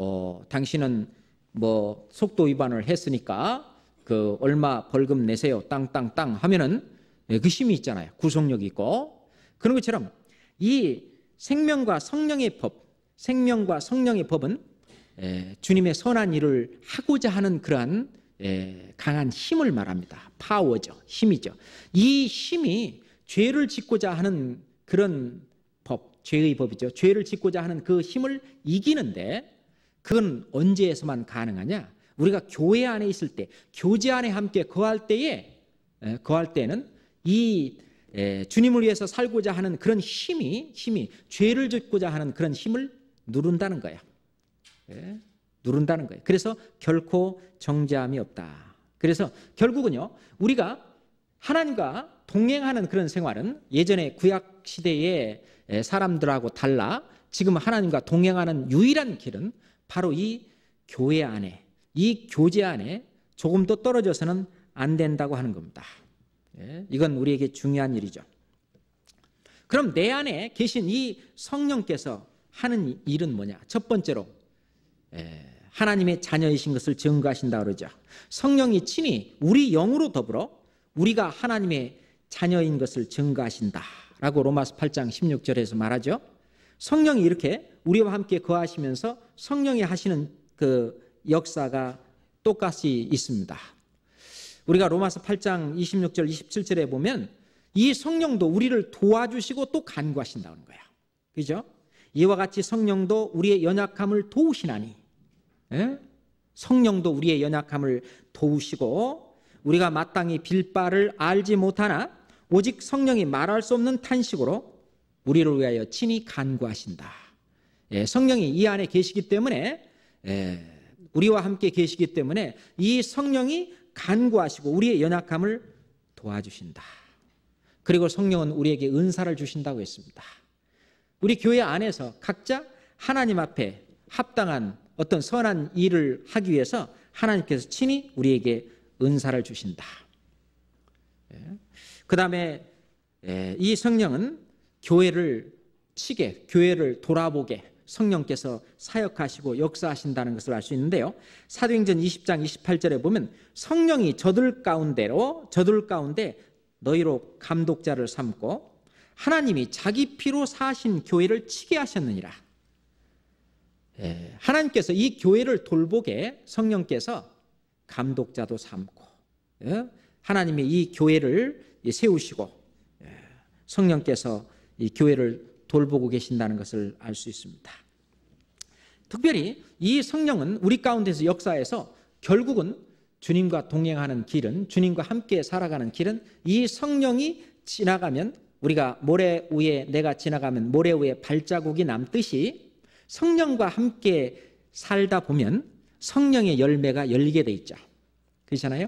어, 당신은 뭐 속도 위반을 했으니까 그 얼마 벌금 내세요 땅땅땅 하면은 의심이 예, 그 있잖아요 구속력이 있고 그런 것처럼 이 생명과 성령의 법 생명과 성령의 법은 에, 예, 주님의 선한 일을 하고자 하는 그러한 에, 예, 강한 힘을 말합니다 파워죠 힘이죠 이 힘이 죄를 짓고자 하는 그런 법 죄의 법이죠 죄를 짓고자 하는 그 힘을 이기는데 그건 언제에서만 가능하냐? 우리가 교회 안에 있을 때, 교제 안에 함께 거할 때에 예, 거할 때는 이 예, 주님을 위해서 살고자 하는 그런 힘이 힘이 죄를 짓고자 하는 그런 힘을 누른다는 거야. 예, 누른다는 거예요. 그래서 결코 정죄함이 없다. 그래서 결국은요, 우리가 하나님과 동행하는 그런 생활은 예전에 구약 시대의 사람들하고 달라 지금 하나님과 동행하는 유일한 길은 바로 이 교회 안에, 이 교제 안에 조금 더 떨어져서는 안 된다고 하는 겁니다. 예, 이건 우리에게 중요한 일이죠. 그럼 내 안에 계신 이 성령께서 하는 일은 뭐냐? 첫 번째로 예, 하나님의 자녀이신 것을 증거하신다 그러죠. 성령이 친히 우리 영으로 더불어 우리가 하나님의 자녀인 것을 증거하신다라고 로마서 8장 16절에서 말하죠. 성령이 이렇게 우리와 함께 거하시면서 성령이 하시는 그 역사가 똑같이 있습니다. 우리가 로마서 8장 26절 27절에 보면 이 성령도 우리를 도와주시고 또 간구하신다는 거야. 그죠? 이와 같이 성령도 우리의 연약함을 도우시나니 에? 예? 성령도 우리의 연약함을 도우시고 우리가 마땅히 빌 바를 알지 못하나 오직 성령이 말할 수 없는 탄식으로 우리를 위하여 친히 간구하신다. 예, 성령이 이 안에 계시기 때문에 예, 우리와 함께 계시기 때문에 이 성령이 간구하시고 우리의 연약함을 도와주신다. 그리고 성령은 우리에게 은사를 주신다고 했습니다. 우리 교회 안에서 각자 하나님 앞에 합당한 어떤 선한 일을 하기 위해서 하나님께서 친히 우리에게 은사를 주신다. 예. 그 다음에 예, 이 성령은 교회를 치게, 교회를 돌아보게 성령께서 사역하시고 역사하신다는 것을 알 수 있는데요. 사도행전 20장 28절에 보면 성령이 저들 가운데로 저들 가운데 너희로 감독자를 삼고 하나님이 자기 피로 사신 교회를 치게 하셨느니라. 예, 하나님께서 이 교회를 돌보게 성령께서 감독자도 삼고 예, 하나님이 이 교회를 세우시고 예, 성령께서 이 교회를 돌보고 계신다는 것을 알 수 있습니다. 특별히 이 성령은 우리 가운데서 역사에서 결국은 주님과 동행하는 길은 주님과 함께 살아가는 길은 이 성령이 지나가면 우리가 모래 위에 내가 지나가면 모래 위에 발자국이 남듯이 성령과 함께 살다 보면 성령의 열매가 열리게 돼 있죠. 그렇잖아요.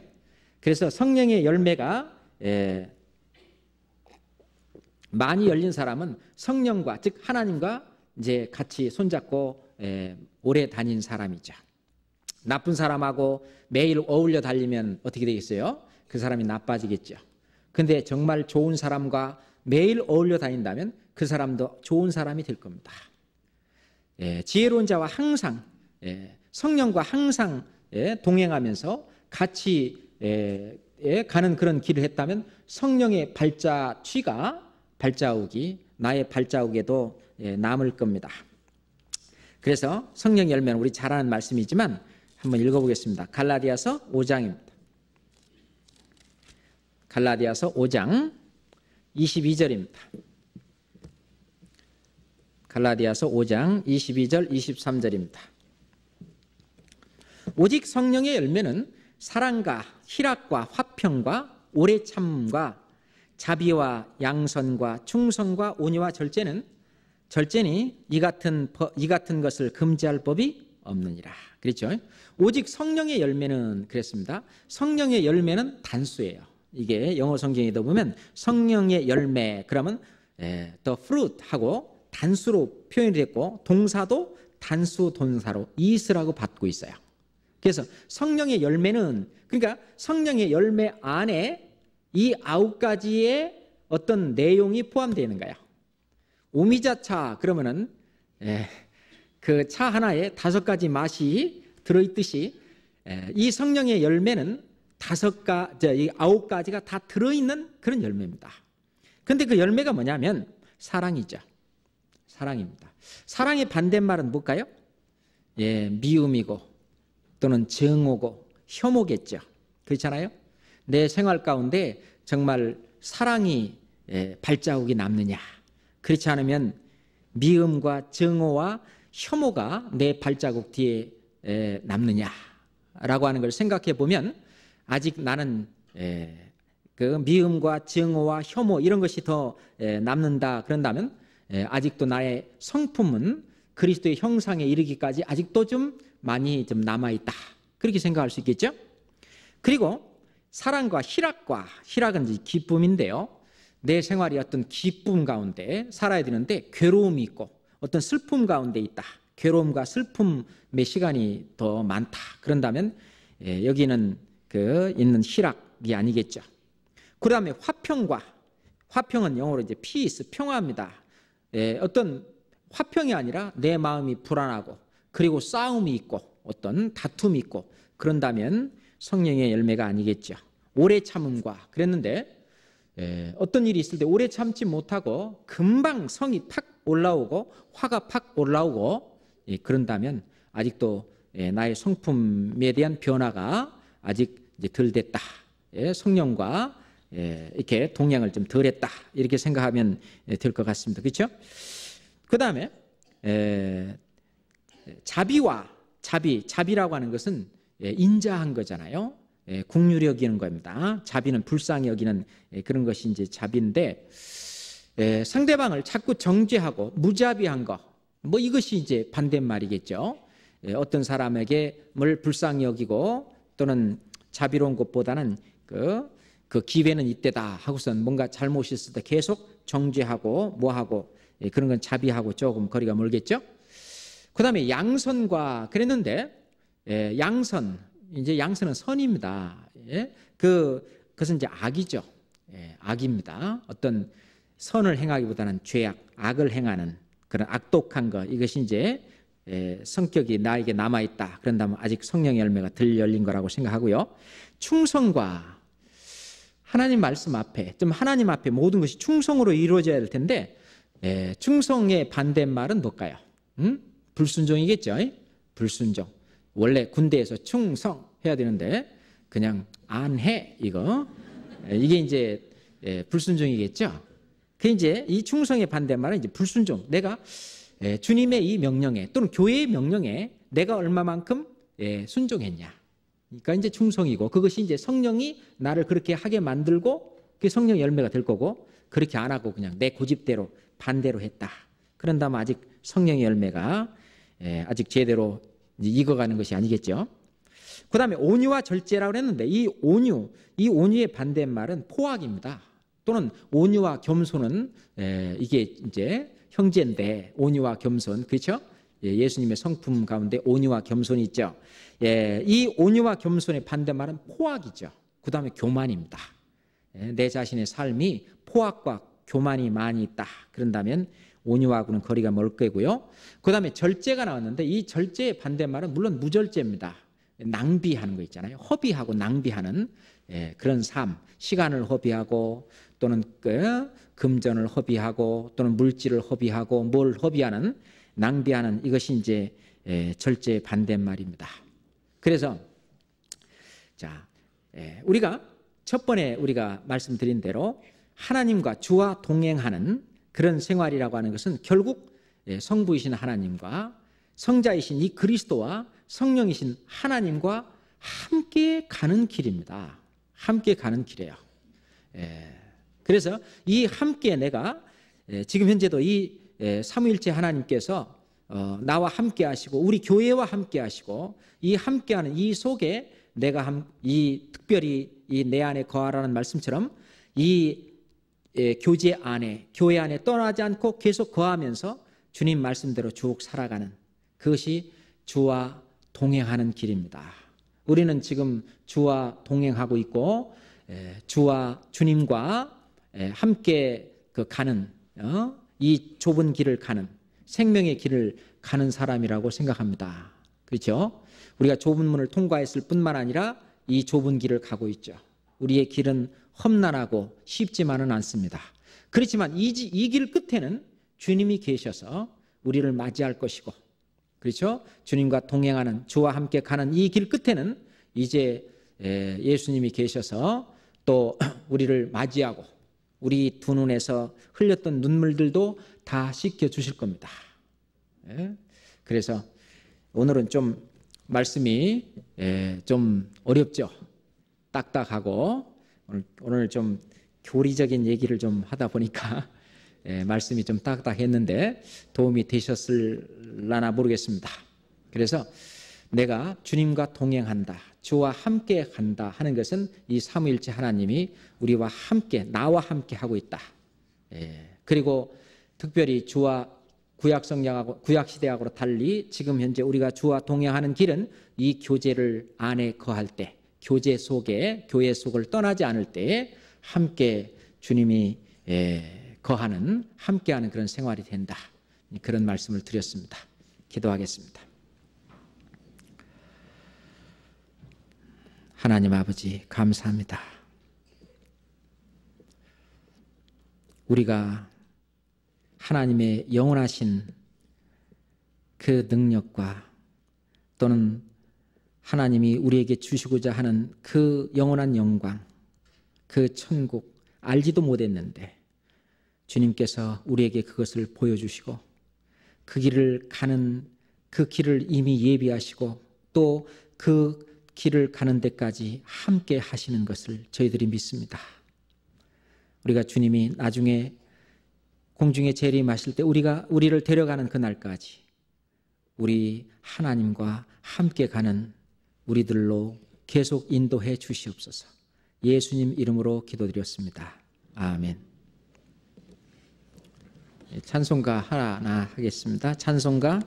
그래서 성령의 열매가 예, 많이 열린 사람은 성령과 즉 하나님과 이제 같이 손잡고 예, 오래 다닌 사람이죠. 나쁜 사람하고 매일 어울려 달리면 어떻게 되겠어요? 그 사람이 나빠지겠죠. 근데 정말 좋은 사람과 매일 어울려 다닌다면 그 사람도 좋은 사람이 될 겁니다. 예, 지혜로운 자와 항상 예, 성령과 항상 예, 동행하면서 같이 예, 예, 가는 그런 길을 했다면 성령의 발자취가 발자국이 나의 발자국에도 예, 남을 겁니다. 그래서 성령 열매는 우리 잘 아는 말씀이지만 한번 읽어보겠습니다. 갈라디아서 5장입니다. 갈라디아서 5장 22절입니다. 갈라디아서 5장 22절 23절입니다. 오직 성령의 열매는 사랑과 희락과 화평과 오래 참과 자비와 양선과 충성과 온유와 절제는 절제니 이 같은 이 같은 것을 금지할 법이 없느니라. 그렇죠? 오직 성령의 열매는 그랬습니다. 성령의 열매는 단수예요. 이게 영어 성경에도 보면 성령의 열매 그러면 예, the fruit 하고 단수로 표현이 됐고 동사도 단수 동사로 이스라고 받고 있어요. 그래서 성령의 열매는 그러니까 성령의 열매 안에 이 아홉 가지의 어떤 내용이 포함되는 거야. 오미자차 그러면은 예, 그차 하나에 다섯 가지 맛이 들어있듯이 에, 예, 이 성령의 열매는 다섯 가지, 아홉 가지가 다 들어있는 그런 열매입니다. 근데 그 열매가 뭐냐면 사랑이죠. 사랑입니다. 사랑의 반대말은 뭘까요? 예, 미움이고 또는 증오고 혐오겠죠. 그렇잖아요. 내 생활 가운데 정말 사랑이 예, 발자국이 남느냐. 그렇지 않으면 미움과 증오와 혐오가 내 발자국 뒤에 예, 남느냐라고 하는 걸 생각해 보면 아직 나는 예, 그 미움과 증오와 혐오 이런 것이 더 남는다 그런다면 아직도 나의 성품은 그리스도의 형상에 이르기까지 아직도 좀 많이 좀 남아 있다 그렇게 생각할 수 있겠죠. 그리고 사랑과 희락과 희락은 기쁨인데요. 내 생활이 어떤 기쁨 가운데 살아야 되는데 괴로움이 있고 어떤 슬픔 가운데 있다. 괴로움과 슬픔의 시간이 더 많다. 그런다면 예, 여기는 그 있는 희락이 아니겠죠. 그다음에 화평과 화평은 영어로 이제 peace 평화입니다. 예, 어떤 화평이 아니라 내 마음이 불안하고 그리고 싸움이 있고 어떤 다툼이 있고 그런다면 성령의 열매가 아니겠죠. 오래 참음과 그랬는데 예, 어떤 일이 있을 때 오래 참지 못하고 금방 성이 팍 올라오고 화가 팍 올라오고 예, 그런다면 아직도 예, 나의 성품에 대한 변화가 아직 덜 됐다. 예, 성령과 예, 이렇게 동향을 좀 덜했다 이렇게 생각하면 예, 될것 같습니다. 그렇죠? 그 다음에 자비와 자비, 자비라고 하는 것은 예, 인자한 거잖아요. 예, 국률이 여기는 겁니다. 자비는 불쌍히 여기는 예, 그런 것이 이제 자비인데 상대방을 자꾸 정죄하고 무자비한 거, 뭐 이것이 이제 반대말이겠죠. 어떤 사람에게 뭘 불쌍히 여기고 또는 자비로운 것보다는 그, 그 기회는 이때다 하고선 뭔가 잘못이 있을 때 계속 정죄하고 뭐하고 그런 건 자비하고 조금 거리가 멀겠죠. 그 다음에 양선과 그랬는데 예, 양선 이제 양선은 선입니다. 예? 그 그것은 이제 악이죠. 예, 악입니다. 어떤 선을 행하기보다는 죄악, 악을 행하는 그런 악독한 것 이것이 이제 예, 성격이 나에게 남아 있다. 그런다면 아직 성령 열매가 덜 열린 거라고 생각하고요. 충성과 하나님 말씀 앞에 좀 하나님 앞에 모든 것이 충성으로 이루어져야 될 텐데 예, 충성의 반대말은 뭘까요? 음? 불순종이겠죠. 불순종. 원래 군대에서 충성해야 되는데 그냥 안 해 이거 예, 이게 이제 예, 불순종이겠죠. 그 이제 이 충성의 반대말은 이제 불순종. 내가 예, 주님의 이 명령에 또는 교회의 명령에 내가 얼마만큼 순종했냐. 그러니까 이제 충성이고 그것이 이제 성령이 나를 그렇게 하게 만들고 그 성령 열매가 될 거고 그렇게 안 하고 그냥 내 고집대로 반대로 했다. 그런 다음 아직 성령의 열매가 아직 제대로 익어가는 것이 아니겠죠. 그 다음에 온유와 절제라고 했는데 이 온유, 이 온유의 반대말은 포악입니다. 또는 온유와 겸손은 에, 이게 이제 형제인데 온유와 겸손, 그렇죠? 예, 수님의 성품 가운데 온유와 겸손이 있죠. 예, 이 온유와 겸손의 반대말은 포악이죠. 그 다음에 교만입니다. 예, 내 자신의 삶이 포악과 교만이 많이 있다. 그런다면 온유하고는 거리가 멀 거고요. 그 다음에 절제가 나왔는데 이 절제의 반대말은 물론 무절제입니다. 낭비하는 거 있잖아요. 허비하고 낭비하는 예, 그런 삶, 시간을 허비하고 또는 그 금전을 허비하고 또는 물질을 허비하고 뭘 허비하는 낭비하는 이것이 이제 예, 절제의 반대말입니다. 그래서 자 예, 우리가 첫 번에 우리가 말씀드린 대로 하나님과 주와 동행하는 그런 생활이라고 하는 것은 결국 예, 성부이신 하나님과 성자이신 이 그리스도와 성령이신 하나님과 함께 가는 길입니다. 함께 가는 길이에요. 예, 그래서 이 함께 내가 예, 지금 현재도 이 삼위일체 하나님께서 어, 나와 함께 하시고 우리 교회와 함께 하시고 이 함께하는 이 속에 내가 이 특별히 이 내 안에 거하라는 말씀처럼 이 예, 교제 안에, 교회 안에 떠나지 않고 계속 거하면서 주님 말씀대로 쭉 살아가는 그것이 주와 동행하는 길입니다. 우리는 지금 주와 동행하고 있고 예, 주와 주님과 예, 함께 그 가는 어, 이 좁은 길을 가는 생명의 길을 가는 사람이라고 생각합니다. 그렇죠? 우리가 좁은 문을 통과했을 뿐만 아니라 이 좁은 길을 가고 있죠. 우리의 길은 험난하고 쉽지만은 않습니다. 그렇지만 이 길 끝에는 주님이 계셔서 우리를 맞이할 것이고, 그렇죠? 주님과 동행하는, 주와 함께 가는 이 길 끝에는 이제 예수님이 계셔서 또 우리를 맞이하고, 우리 두 눈에서 흘렸던 눈물들도 다 씻겨 주실 겁니다. 예? 그래서 오늘은 좀 말씀이 좀 어렵죠. 딱딱하고 오늘, 오늘 좀 교리적인 얘기를 좀 하다 보니까 예, 말씀이 좀 딱딱했는데 도움이 되셨을라나 모르겠습니다. 그래서 내가 주님과 동행한다, 주와 함께 간다 하는 것은 이 삼위일체 하나님이 우리와 함께 나와 함께 하고 있다. 예, 그리고 특별히 주와 구약 성경하고 구약 시대하고 달리 지금 현재 우리가 주와 동행하는 길은 이 교제를 안에 거할 때 교제 속에 교회 속을 떠나지 않을 때 함께 주님이 예, 거하는 함께하는 그런 생활이 된다. 그런 말씀을 드렸습니다. 기도하겠습니다. 하나님 아버지 감사합니다. 우리가 하나님의 영원하신 그 능력과 또는 하나님이 우리에게 주시고자 하는 그 영원한 영광, 그 천국, 알지도 못했는데 주님께서 우리에게 그것을 보여주시고 그 길을 가는 그 길을 이미 예비하시고 또 그 길을 가는 데까지 함께 하시는 것을 저희들이 믿습니다. 우리가 주님이 나중에 공중에 재림하실 때 우리가 우리를 데려가는 그 날까지 우리 하나님과 함께 가는 우리들로 계속 인도해 주시옵소서. 예수님 이름으로 기도드렸습니다. 아멘. 예, 찬송가 하나 하겠습니다. 찬송가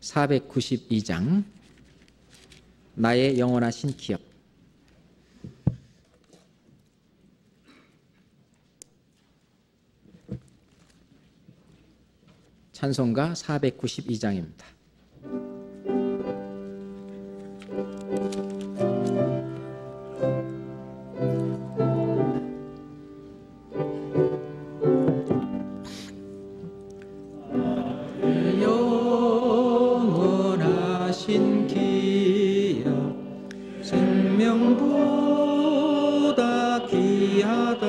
492장 나의 영원하신 기억 찬송가 492장입니다. 귀하다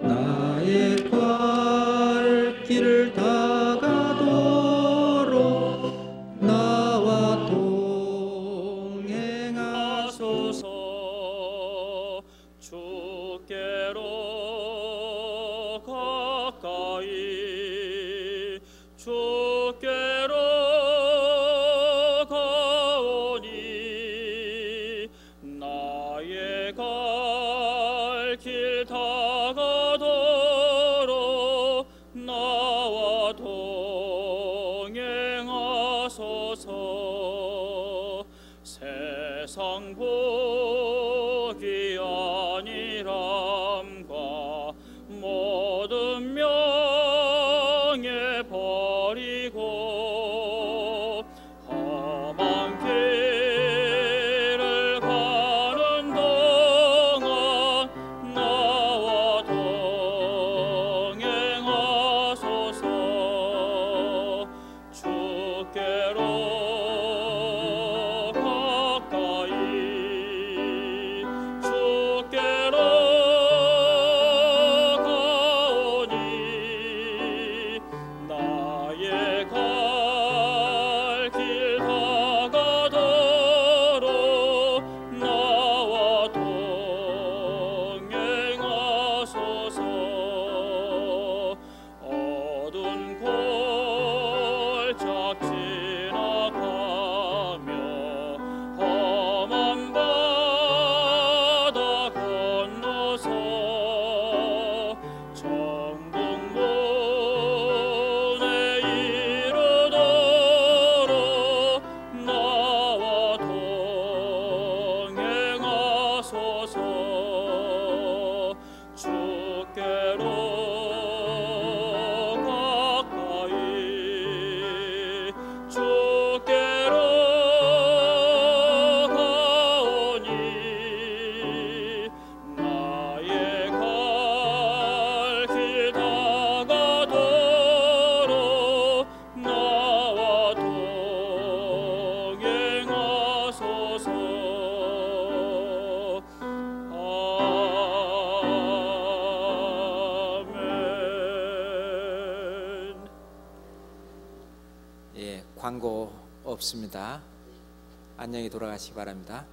나의 발길을 다 없습니다. 안녕히 돌아가시기 바랍니다.